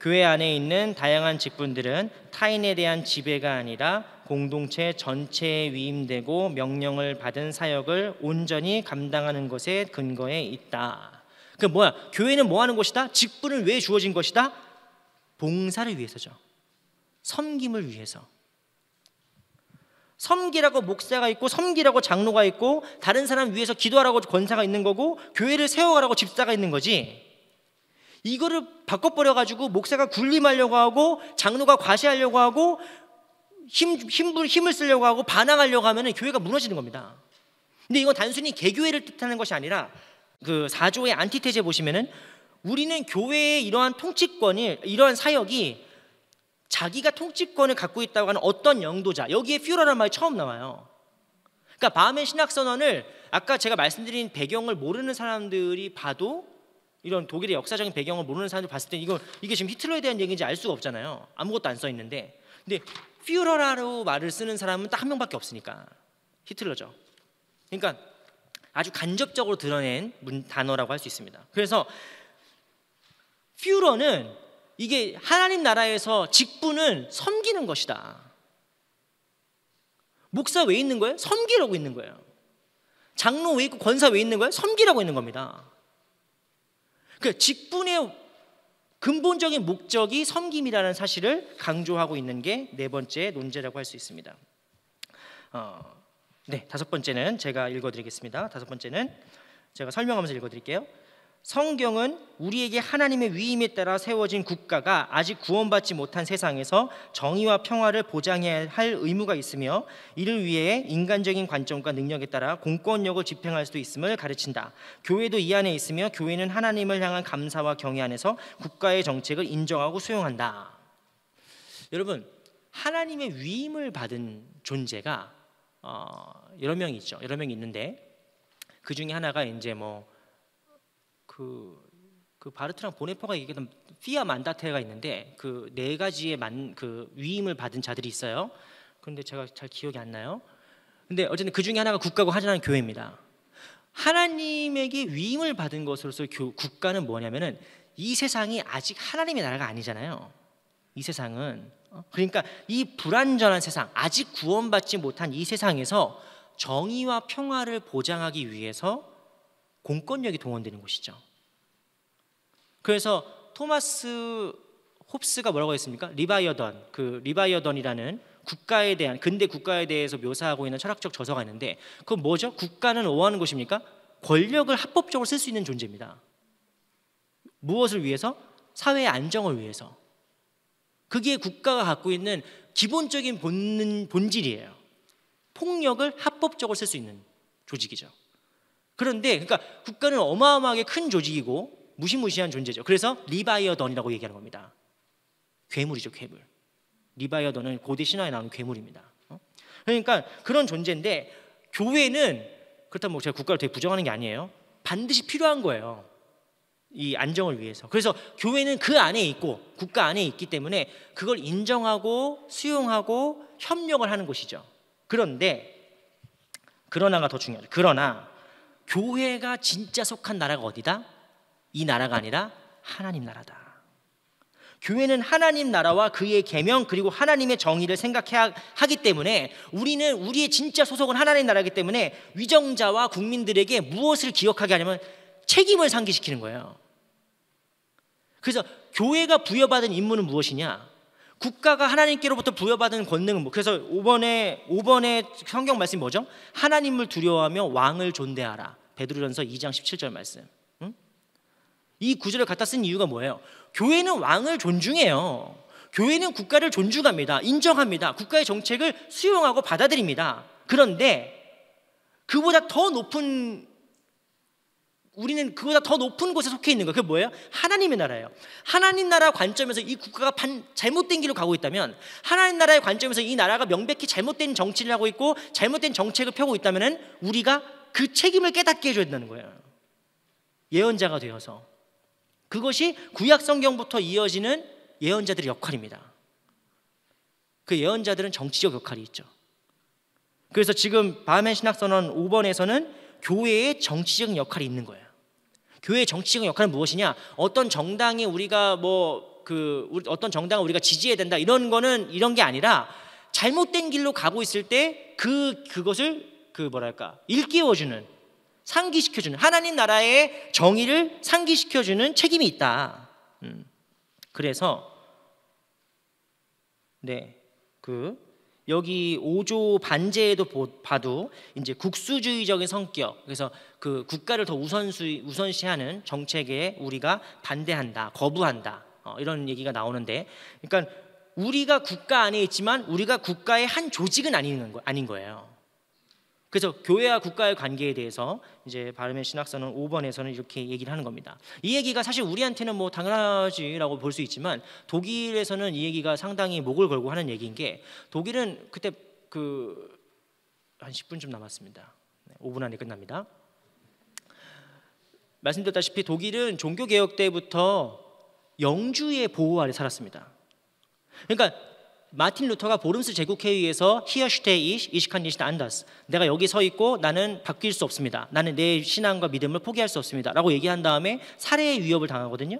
교회 안에 있는 다양한 직분들은 타인에 대한 지배가 아니라 공동체 전체에 위임되고 명령을 받은 사역을 온전히 감당하는 것에 근거해 있다. 그 뭐야? 교회는 뭐 하는 것이다? 직분을 왜 주어진 것이다? 봉사를 위해서죠. 섬김을 위해서. 섬기라고 목사가 있고 섬기라고 장로가 있고 다른 사람 위해서 기도하라고 권사가 있는 거고 교회를 세워가라고 집사가 있는 거지. 이거를 바꿔버려 가지고 목사가 군림하려고 하고 장로가 과시하려고 하고 힘, 힘, 힘을 쓰려고 하고 반항하려고 하면 교회가 무너지는 겁니다. 근데 이건 단순히 개교회를 뜻하는 것이 아니라 그 4조의 안티테제 보시면은 우리는 교회의 이러한 통치권이 이러한 사역이 자기가 통치권을 갖고 있다고 하는 어떤 영도자 여기에 퓨러란 말이 처음 나와요. 그러니까 바음의 신학 선언을 아까 제가 말씀드린 배경을 모르는 사람들이 봐도 이런 독일의 역사적인 배경을 모르는 사람들 봤을 때 이거 이게 지금 히틀러에 대한 얘기인지 알 수가 없잖아요. 아무것도 안 써 있는데 근데 퓨러라로 말을 쓰는 사람은 딱 한 명밖에 없으니까 히틀러죠. 그러니까 아주 간접적으로 드러낸 문, 단어라고 할 수 있습니다. 그래서 퓨러는 이게 하나님 나라에서 직분은 섬기는 것이다. 목사 왜 있는 거예요? 섬기라고 있는 거예요. 장로 왜 있고 권사 왜 있는 거예요? 섬기라고 있는 겁니다. 그 그러니까 직분의 근본적인 목적이 섬김이라는 사실을 강조하고 있는 게 네 번째 논제라고 할 수 있습니다. 어, 네, 다섯 번째는 제가 읽어드리겠습니다. 다섯 번째는 제가 설명하면서 읽어드릴게요. 성경은 우리에게 하나님의 위임에 따라 세워진 국가가 아직 구원받지 못한 세상에서 정의와 평화를 보장해야 할 의무가 있으며 이를 위해 인간적인 관점과 능력에 따라 공권력을 집행할 수도 있음을 가르친다. 교회도 이 안에 있으며 교회는 하나님을 향한 감사와 경외 안에서 국가의 정책을 인정하고 수용한다. 여러분 하나님의 위임을 받은 존재가 어, 여러 명이 있죠. 여러 명이 있는데 그 중에 하나가 이제 뭐 그, 그 바르트랑 보네퍼가 얘기했던 피아 만다테가 있는데 그 네 가지의 만, 그 위임을 받은 자들이 있어요. 그런데 제가 잘 기억이 안 나요. 근데 어쨌든 그 중에 하나가 국가고 하나는 교회입니다. 하나님에게 위임을 받은 것으로서 교, 국가는 뭐냐면은 이 세상이 아직 하나님의 나라가 아니잖아요. 이 세상은 어? 그러니까 이 불완전한 세상, 아직 구원받지 못한 이 세상에서 정의와 평화를 보장하기 위해서 공권력이 동원되는 곳이죠. 그래서 토마스 홉스가 뭐라고 했습니까? 리바이어던 그 리바이어던이라는 국가에 대한 근대 국가에 대해서 묘사하고 있는 철학적 저서가 있는데 그건 뭐죠? 국가는 뭐하는 것입니까? 권력을 합법적으로 쓸 수 있는 존재입니다. 무엇을 위해서? 사회의 안정을 위해서. 그게 국가가 갖고 있는 기본적인 본, 본질이에요. 폭력을 합법적으로 쓸 수 있는 조직이죠. 그런데 그러니까 국가는 어마어마하게 큰 조직이고 무시무시한 존재죠. 그래서 리바이어던이라고 얘기하는 겁니다. 괴물이죠, 괴물. 리바이어던은 고대 신화에 나오는 괴물입니다. 어? 그러니까 그런 존재인데 교회는 그렇다면 제가 국가를 되게 부정하는 게 아니에요. 반드시 필요한 거예요. 이 안정을 위해서. 그래서 교회는 그 안에 있고 국가 안에 있기 때문에 그걸 인정하고 수용하고 협력을 하는 것이죠 그런데 그러나가 더 중요하죠. 그러나 교회가 진짜 속한 나라가 어디다? 이 나라가 아니라 하나님 나라다. 교회는 하나님 나라와 그의 계명 그리고 하나님의 정의를 생각 하기 때문에 우리는 우리의 진짜 소속은 하나님 나라이기 때문에 위정자와 국민들에게 무엇을 기억하게 하냐면 책임을 상기시키는 거예요. 그래서 교회가 부여받은 임무는 무엇이냐? 국가가 하나님께로부터 부여받은 권능은 뭐? 그래서 5번에 5번에 성경 말씀이 뭐죠? 하나님을 두려워하며 왕을 존대하라. 베드로전서 2장 17절 말씀. 이 구절을 갖다 쓴 이유가 뭐예요? 교회는 왕을 존중해요. 교회는 국가를 존중합니다. 인정합니다. 국가의 정책을 수용하고 받아들입니다. 그런데 그보다 더 높은 우리는 그보다 더 높은 곳에 속해 있는 거. 그게 뭐예요? 하나님의 나라예요. 하나님 나라 관점에서 이 국가가 반, 잘못된 길로 가고 있다면 하나님 나라의 관점에서 이 나라가 명백히 잘못된 정치를 하고 있고 잘못된 정책을 펴고 있다면 우리가 그 책임을 깨닫게 해줘야 된다는 거예요. 예언자가 되어서 그것이 구약 성경부터 이어지는 예언자들의 역할입니다. 그 예언자들은 정치적 역할이 있죠. 그래서 지금 바멘 신학선언 5번에서는 교회의 정치적 역할이 있는 거예요. 교회의 정치적 역할은 무엇이냐? 어떤 정당이 우리가 뭐 그 어떤 정당을 우리가 지지해야 된다 이런 거는 이런 게 아니라 잘못된 길로 가고 있을 때 그 그것을 그 뭐랄까 일깨워주는 상기시켜주는 하나님 나라의 정의를 상기시켜주는 책임이 있다. 음. 그래서 네그 여기 5조 반제에도 봐도 이제 국수주의적인 성격 그래서 그 국가를 더 우선수 우선시하는 정책에 우리가 반대한다 거부한다 어, 이런 얘기가 나오는데 그러니까 우리가 국가 안에 있지만 우리가 국가의 한 조직은 아닌, 거, 아닌 거예요. 그래서 교회와 국가의 관계에 대해서 이제 바르의 신학서는 5번에서는 이렇게 얘기를 하는 겁니다. 이 얘기가 사실 우리한테는 뭐 당연하지라고 볼 수 있지만 독일에서는 이 얘기가 상당히 목을 걸고 하는 얘기인 게 독일은 그때 그 한 10분쯤 남았습니다. 5분 안에 끝납니다. 말씀드렸다시피 독일은 종교 개혁 때부터 영주의 보호 아래 살았습니다. 그러니까 마틴 루터가 보름스 제국회의에서 히어슈테이시 이시칸 니시다 안다스 내가 여기 서 있고 나는 바뀔 수 없습니다. 나는 내 신앙과 믿음을 포기할 수 없습니다. 라고 얘기한 다음에 살해의 위협을 당하거든요.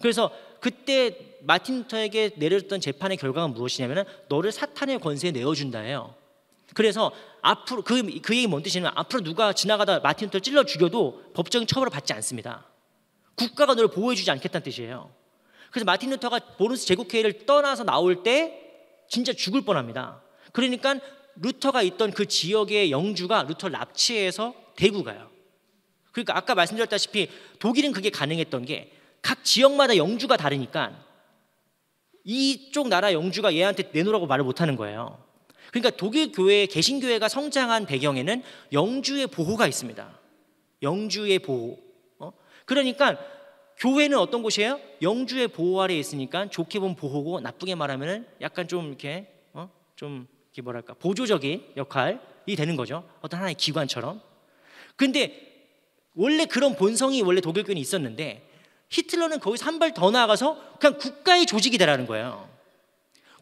그래서 그때 마틴 루터에게 내려졌던 재판의 결과가 무엇이냐면 너를 사탄의 권세에 내어준다예요. 그래서 앞으로 그, 그 얘기 뭔 뜻이냐면 앞으로 누가 지나가다 마틴 루터를 찔러 죽여도 법적인 처벌을 받지 않습니다. 국가가 너를 보호해주지 않겠다는 뜻이에요. 그래서 마틴 루터가 보름스 제국회의를 떠나서 나올 때 진짜 죽을 뻔합니다. 그러니까 루터가 있던 그 지역의 영주가 루터를 납치해서 대구 가요. 그러니까 아까 말씀드렸다시피 독일은 그게 가능했던 게 각 지역마다 영주가 다르니까 이쪽 나라 영주가 얘한테 내놓으라고 말을 못 하는 거예요. 그러니까 독일 교회 개신교회가 성장한 배경에는 영주의 보호가 있습니다. 영주의 보호. 어? 그러니까 교회는 어떤 곳이에요? 영주의 보호 아래에 있으니까 좋게 보면 보호고 나쁘게 말하면 약간 좀 이렇게 어? 좀 이렇게 뭐랄까 보조적인 역할이 되는 거죠. 어떤 하나의 기관처럼. 근데 원래 그런 본성이 원래 독일군이 있었는데 히틀러는 거기서 한 발 더 나아가서 그냥 국가의 조직이 되라는 거예요.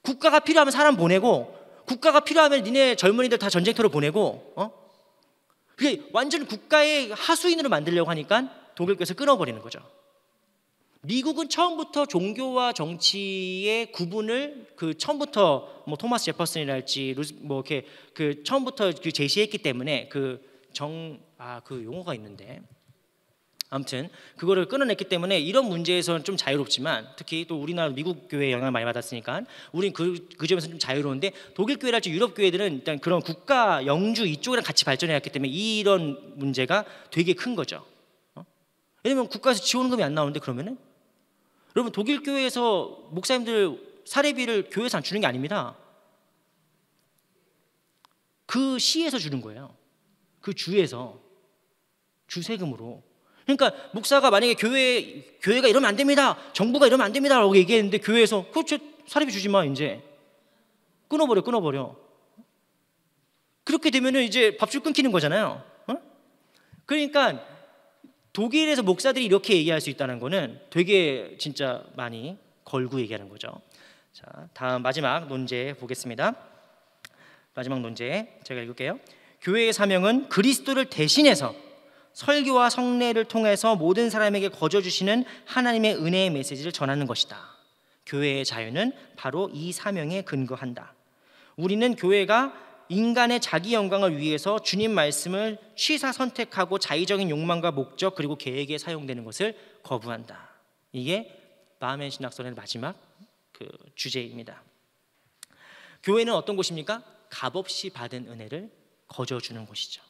국가가 필요하면 사람 보내고 국가가 필요하면 니네 젊은이들 다 전쟁터로 보내고 어? 그게 완전 국가의 하수인으로 만들려고 하니까 독일교에서 끊어버리는 거죠. 미국은 처음부터 종교와 정치의 구분을 그 처음부터 뭐 토마스 제퍼슨이랄지 뭐 이렇게 그 처음부터 그 제시했기 때문에 그정아그 아, 그 용어가 있는데 아무튼 그거를 끊어냈기 때문에 이런 문제에서는 좀 자유롭지만 특히 또 우리나라 미국 교회 영향을 많이 받았으니까 우린 그, 그 점에서 좀 자유로운데 독일 교회랄지 유럽 교회들은 일단 그런 국가 영주 이쪽이랑 같이 발전해왔기 때문에 이런 문제가 되게 큰 거죠. 어? 왜냐면 국가에서 지원금이 안 나오는데 그러면은 여러분 독일 교회에서 목사님들 사례비를 교회에서 안 주는 게 아닙니다. 그 시에서 주는 거예요. 그 주에서 주세금으로. 그러니까 목사가 만약에 교회 교회가 이러면 안 됩니다. 정부가 이러면 안 됩니다라고 얘기했는데 교회에서 그렇죠 사례비 주지 마 이제 끊어버려 끊어버려. 그렇게 되면은 이제 밥줄 끊기는 거잖아요. 어? 그러니까 독일에서 목사들이 이렇게 얘기할 수 있다는 거는 되게 진짜 많이 걸고 얘기하는 거죠. 자, 다음 마지막 논제 보겠습니다. 마지막 논제 제가 읽을게요. 교회의 사명은 그리스도를 대신해서 설교와 성례를 통해서 모든 사람에게 거저 주시는 하나님의 은혜의 메시지를 전하는 것이다. 교회의 자유는 바로 이 사명에 근거한다. 우리는 교회가 인간의 자기 영광을 위해서 주님 말씀을 취사 선택하고 자의적인 욕망과 목적 그리고 계획에 사용되는 것을 거부한다. 이게 마음의 신학선의 마지막 그 주제입니다. 교회는 어떤 곳입니까? 값없이 받은 은혜를 거저 주는 곳이죠.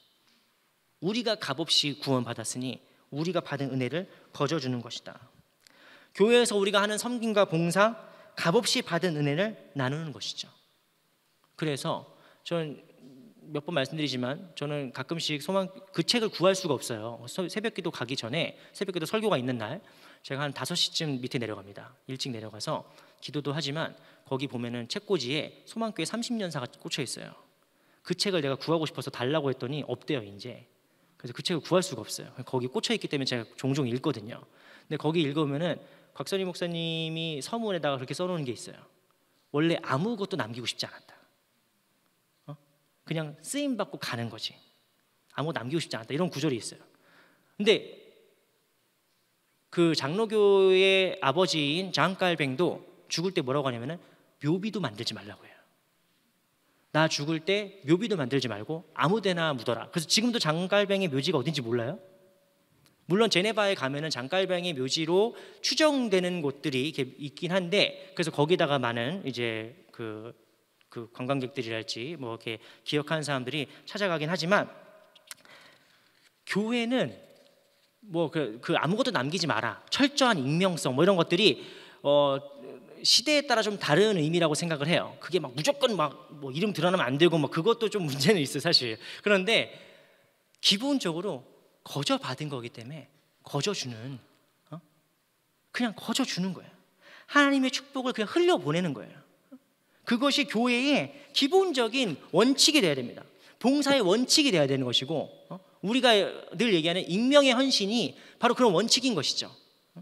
우리가 값없이 구원받았으니 우리가 받은 은혜를 거저 주는 것이다. 교회에서 우리가 하는 섬김과 봉사 값없이 받은 은혜를 나누는 것이죠. 그래서 저는 몇 번 말씀드리지만 저는 가끔씩 소망 그 책을 구할 수가 없어요. 새벽기도 가기 전에 새벽기도 설교가 있는 날 제가 한 5시쯤 밑에 내려갑니다. 일찍 내려가서 기도도 하지만 거기 보면은 책꽂이에 소망교회 30년사가 꽂혀 있어요. 그 책을 내가 구하고 싶어서 달라고 했더니 없대요, 이제. 그래서 그 책을 구할 수가 없어요. 거기 꽂혀 있기 때문에 제가 종종 읽거든요. 근데 거기 읽으면은 곽선희 목사님이 서문에다가 그렇게 써놓은 게 있어요. 원래 아무것도 남기고 싶지 않았다. 그냥 쓰임 받고 가는 거지. 아무 남기고 싶지 않다 이런 구절이 있어요. 근데 그 장로교의 아버지인 장깔뱅도 죽을 때 뭐라고 하냐면은 묘비도 만들지 말라고 해요. 나 죽을 때 묘비도 만들지 말고 아무데나 묻어라. 그래서 지금도 장깔뱅의 묘지가 어딘지 몰라요? 물론 제네바에 가면은 장깔뱅의 묘지로 추정되는 곳들이 있긴 한데 그래서 거기다가 많은 이제 그그 관광객들이랄지 뭐 이렇게 기억하는 사람들이 찾아가긴 하지만 교회는 뭐그 그 아무것도 남기지 마라 철저한 익명성 뭐 이런 것들이 어 시대에 따라 좀 다른 의미라고 생각을 해요. 그게 막 무조건 막뭐 이름 드러나면 안 되고 막 뭐 그것도 좀 문제는 있어 사실. 그런데 기본적으로 거저 받은 거기 때문에 거저 주는 어? 그냥 거저 주는 거예요. 하나님의 축복을 그냥 흘려 보내는 거예요. 그것이 교회의 기본적인 원칙이 돼야 됩니다. 봉사의 원칙이 돼야 되는 것이고 어? 우리가 늘 얘기하는 익명의 헌신이 바로 그런 원칙인 것이죠. 어?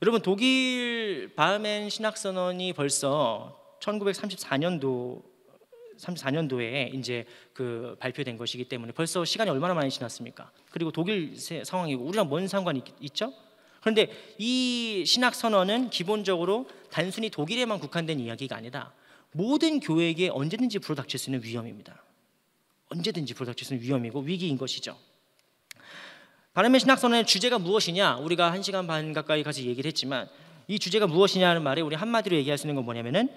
여러분 독일 바멘 신학선언이 벌써 1934년도 34년도에 이제 그 발표된 것이기 때문에 벌써 시간이 얼마나 많이 지났습니까? 그리고 독일 상황이고 우리랑 뭔 상관이 있, 죠 그런데 이 신학 선언은 기본적으로 단순히 독일에만 국한된 이야기가 아니다. 모든 교회에게 언제든지 불어닥칠 수 있는 위험입니다. 언제든지 불어닥칠 수 있는 위험이고 위기인 것이죠. 바람의 신학 선언의 주제가 무엇이냐? 우리가 한 시간 반 가까이 같이 얘기를 했지만 이 주제가 무엇이냐는 말에 우리 한마디로 얘기할 수 있는 건 뭐냐면은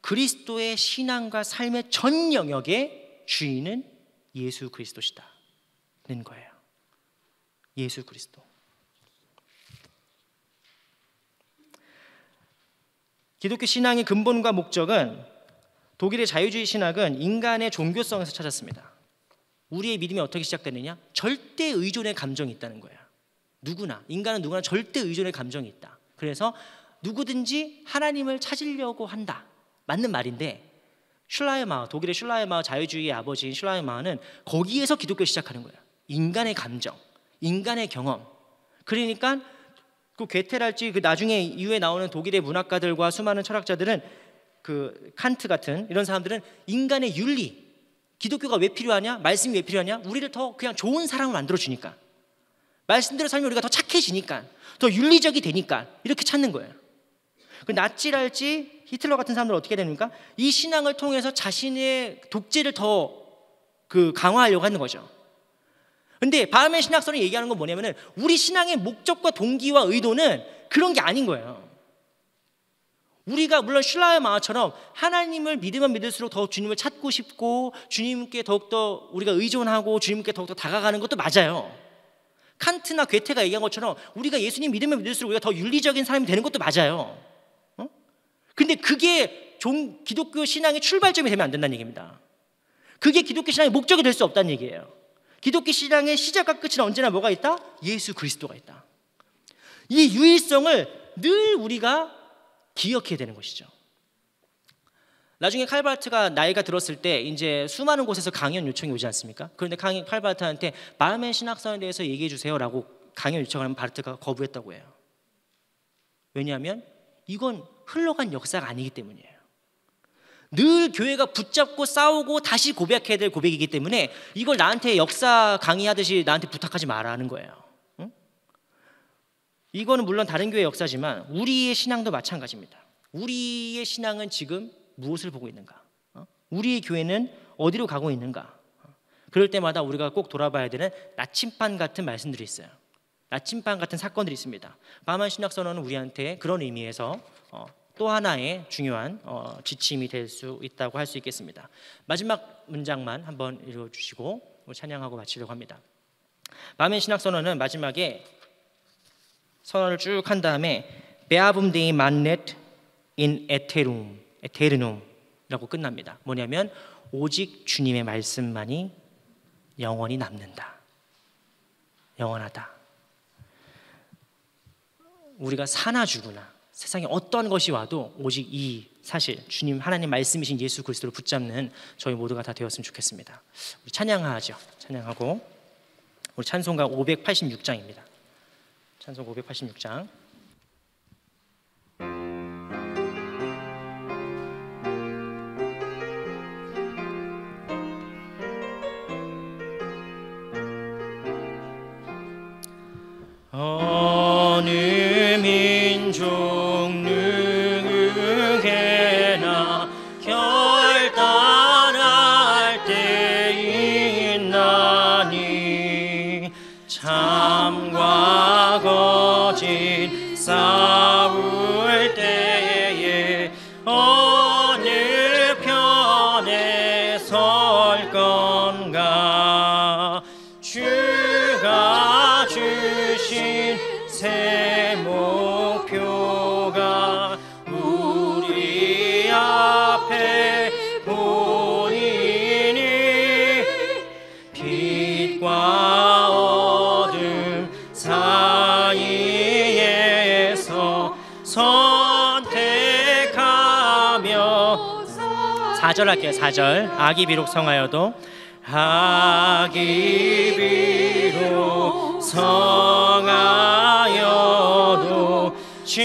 그리스도의 신앙과 삶의 전 영역의 주인은 예수 그리스도시다는 거예요. 예수 그리스도. 기독교 신앙의 근본과 목적은 독일의 자유주의 신학은 인간의 종교성에서 찾았습니다. 우리의 믿음이 어떻게 시작되느냐? 절대 의존의 감정이 있다는 거야. 누구나 인간은 누구나 절대 의존의 감정이 있다. 그래서 누구든지 하나님을 찾으려고 한다. 맞는 말인데 슐라이마 독일의 슐라이마 자유주의의 아버지인 슐라이마는 거기에서 기독교 시작하는 거야. 인간의 감정, 인간의 경험. 그러니까 그 괴테랄지 그 나중에 이후에 나오는 독일의 문학가들과 수많은 철학자들은 그 칸트 같은 이런 사람들은 인간의 윤리, 기독교가 왜 필요하냐? 말씀이 왜 필요하냐? 우리를 더 그냥 좋은 사람을 만들어 주니까. 말씀대로 살면 우리가 더 착해지니까, 더 윤리적이 되니까 이렇게 찾는 거예요. 그 나치랄지 히틀러 같은 사람들 어떻게 됩니까? 이 신앙을 통해서 자신의 독재를 더 그 강화하려고 하는 거죠. 근데 바하멘 신학서를 얘기하는 건 뭐냐면은 우리 신앙의 목적과 동기와 의도는 그런 게 아닌 거예요. 우리가 물론 신라의 마음처럼 하나님을 믿으면 믿을수록 더 주님을 찾고 싶고 주님께 더욱더 우리가 의존하고 주님께 더욱더 다가가는 것도 맞아요. 칸트나 괴테가 얘기한 것처럼 우리가 예수님 믿으면 믿을수록 우리가 더 윤리적인 사람이 되는 것도 맞아요. 어? 근데 그게 종, 기독교 신앙의 출발점이 되면 안 된다는 얘기입니다. 그게 기독교 신앙의 목적이 될 수 없다는 얘기예요. 기독교 신앙의 시작과 끝은 언제나 뭐가 있다? 예수 그리스도가 있다. 이 유일성을 늘 우리가 기억해야 되는 것이죠. 나중에 칼바트가 르 나이가 들었을 때 이제 수많은 곳에서 강연 요청이 오지 않습니까? 그런데 강 칼바트한테 르 마음의 신학사에 대해서 얘기해 주세요라고 강연 요청하면 을 바르트가 거부했다고 해요. 왜냐하면 이건 흘러간 역사가 아니기 때문이에요. 늘 교회가 붙잡고 싸우고 다시 고백해야 될 고백이기 때문에 이걸 나한테 역사 강의하듯이 나한테 부탁하지 말라는 거예요. 응? 이거는 물론 다른 교회 역사지만 우리의 신앙도 마찬가지입니다. 우리의 신앙은 지금 무엇을 보고 있는가? 어? 우리의 교회는 어디로 가고 있는가? 그럴 때마다 우리가 꼭 돌아봐야 되는 나침반 같은 말씀들이 있어요. 나침반 같은 사건들이 있습니다. 바만 신학 선언은 우리한테 그런 의미에서 어, 또 하나의 중요한 어, 지침이 될 수 있다고 할 수 있겠습니다. 마지막 문장만 한번 읽어주시고 찬양하고 마치려고 합니다. 밤의 신학 선언은 마지막에 선언을 쭉 한 다음에 베아붐 데이 만넷 인 에테룸 에테르눔이라고 끝납니다. 뭐냐면 오직 주님의 말씀만이 영원히 남는다. 영원하다. 우리가 사나 죽으나 세상에 어떤 것이 와도 오직 이 사실 주님 하나님 말씀이신 예수 그리스도를 붙잡는 저희 모두가 다 되었으면 좋겠습니다. 우리 찬양하죠. 찬양하고 우리 찬송가 586장입니다. 찬송 586장. 어네 주신 새 목표가 우리 앞에 보이 빛과 어둠 사이에서 선택하며 사절 할게요 사절 악이 비록 성하여도 악이 비록 성하여도 주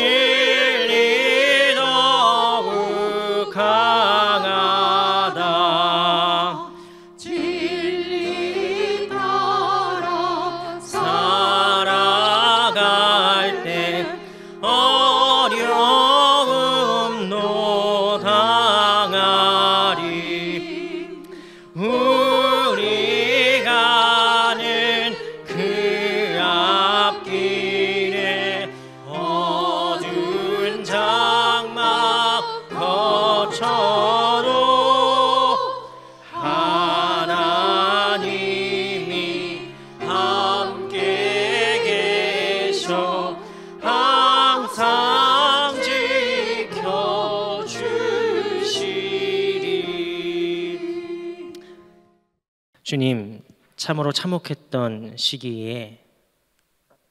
참으로 참혹했던 시기에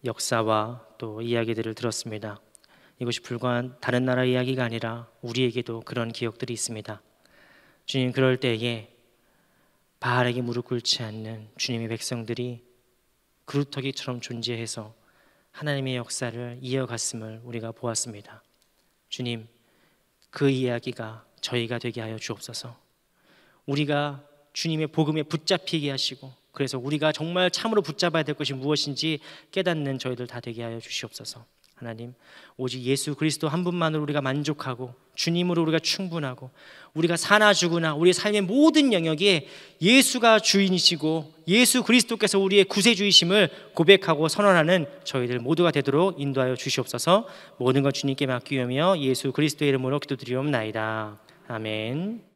역사와 또 이야기들을 들었습니다. 이것이 불과 다른 나라 이야기가 아니라 우리에게도 그런 기억들이 있습니다. 주님 그럴 때에 바알에게 무릎 꿇지 않는 주님의 백성들이 그루터기처럼 존재해서 하나님의 역사를 이어갔음을 우리가 보았습니다. 주님, 그 이야기가 저희가 되게 하여 주옵소서. 우리가 주님의 복음에 붙잡히게 하시고 그래서 우리가 정말 참으로 붙잡아야 될 것이 무엇인지 깨닫는 저희들 다 되게 하여 주시옵소서. 하나님, 오직 예수 그리스도 한 분만으로 우리가 만족하고 주님으로 우리가 충분하고 우리가 사나 죽으나 우리 삶의 모든 영역에 예수가 주인이시고 예수 그리스도께서 우리의 구세주이심을 고백하고 선언하는 저희들 모두가 되도록 인도하여 주시옵소서. 모든 것 주님께 맡기며 예수 그리스도의 이름으로 기도드리옵나이다. 아멘.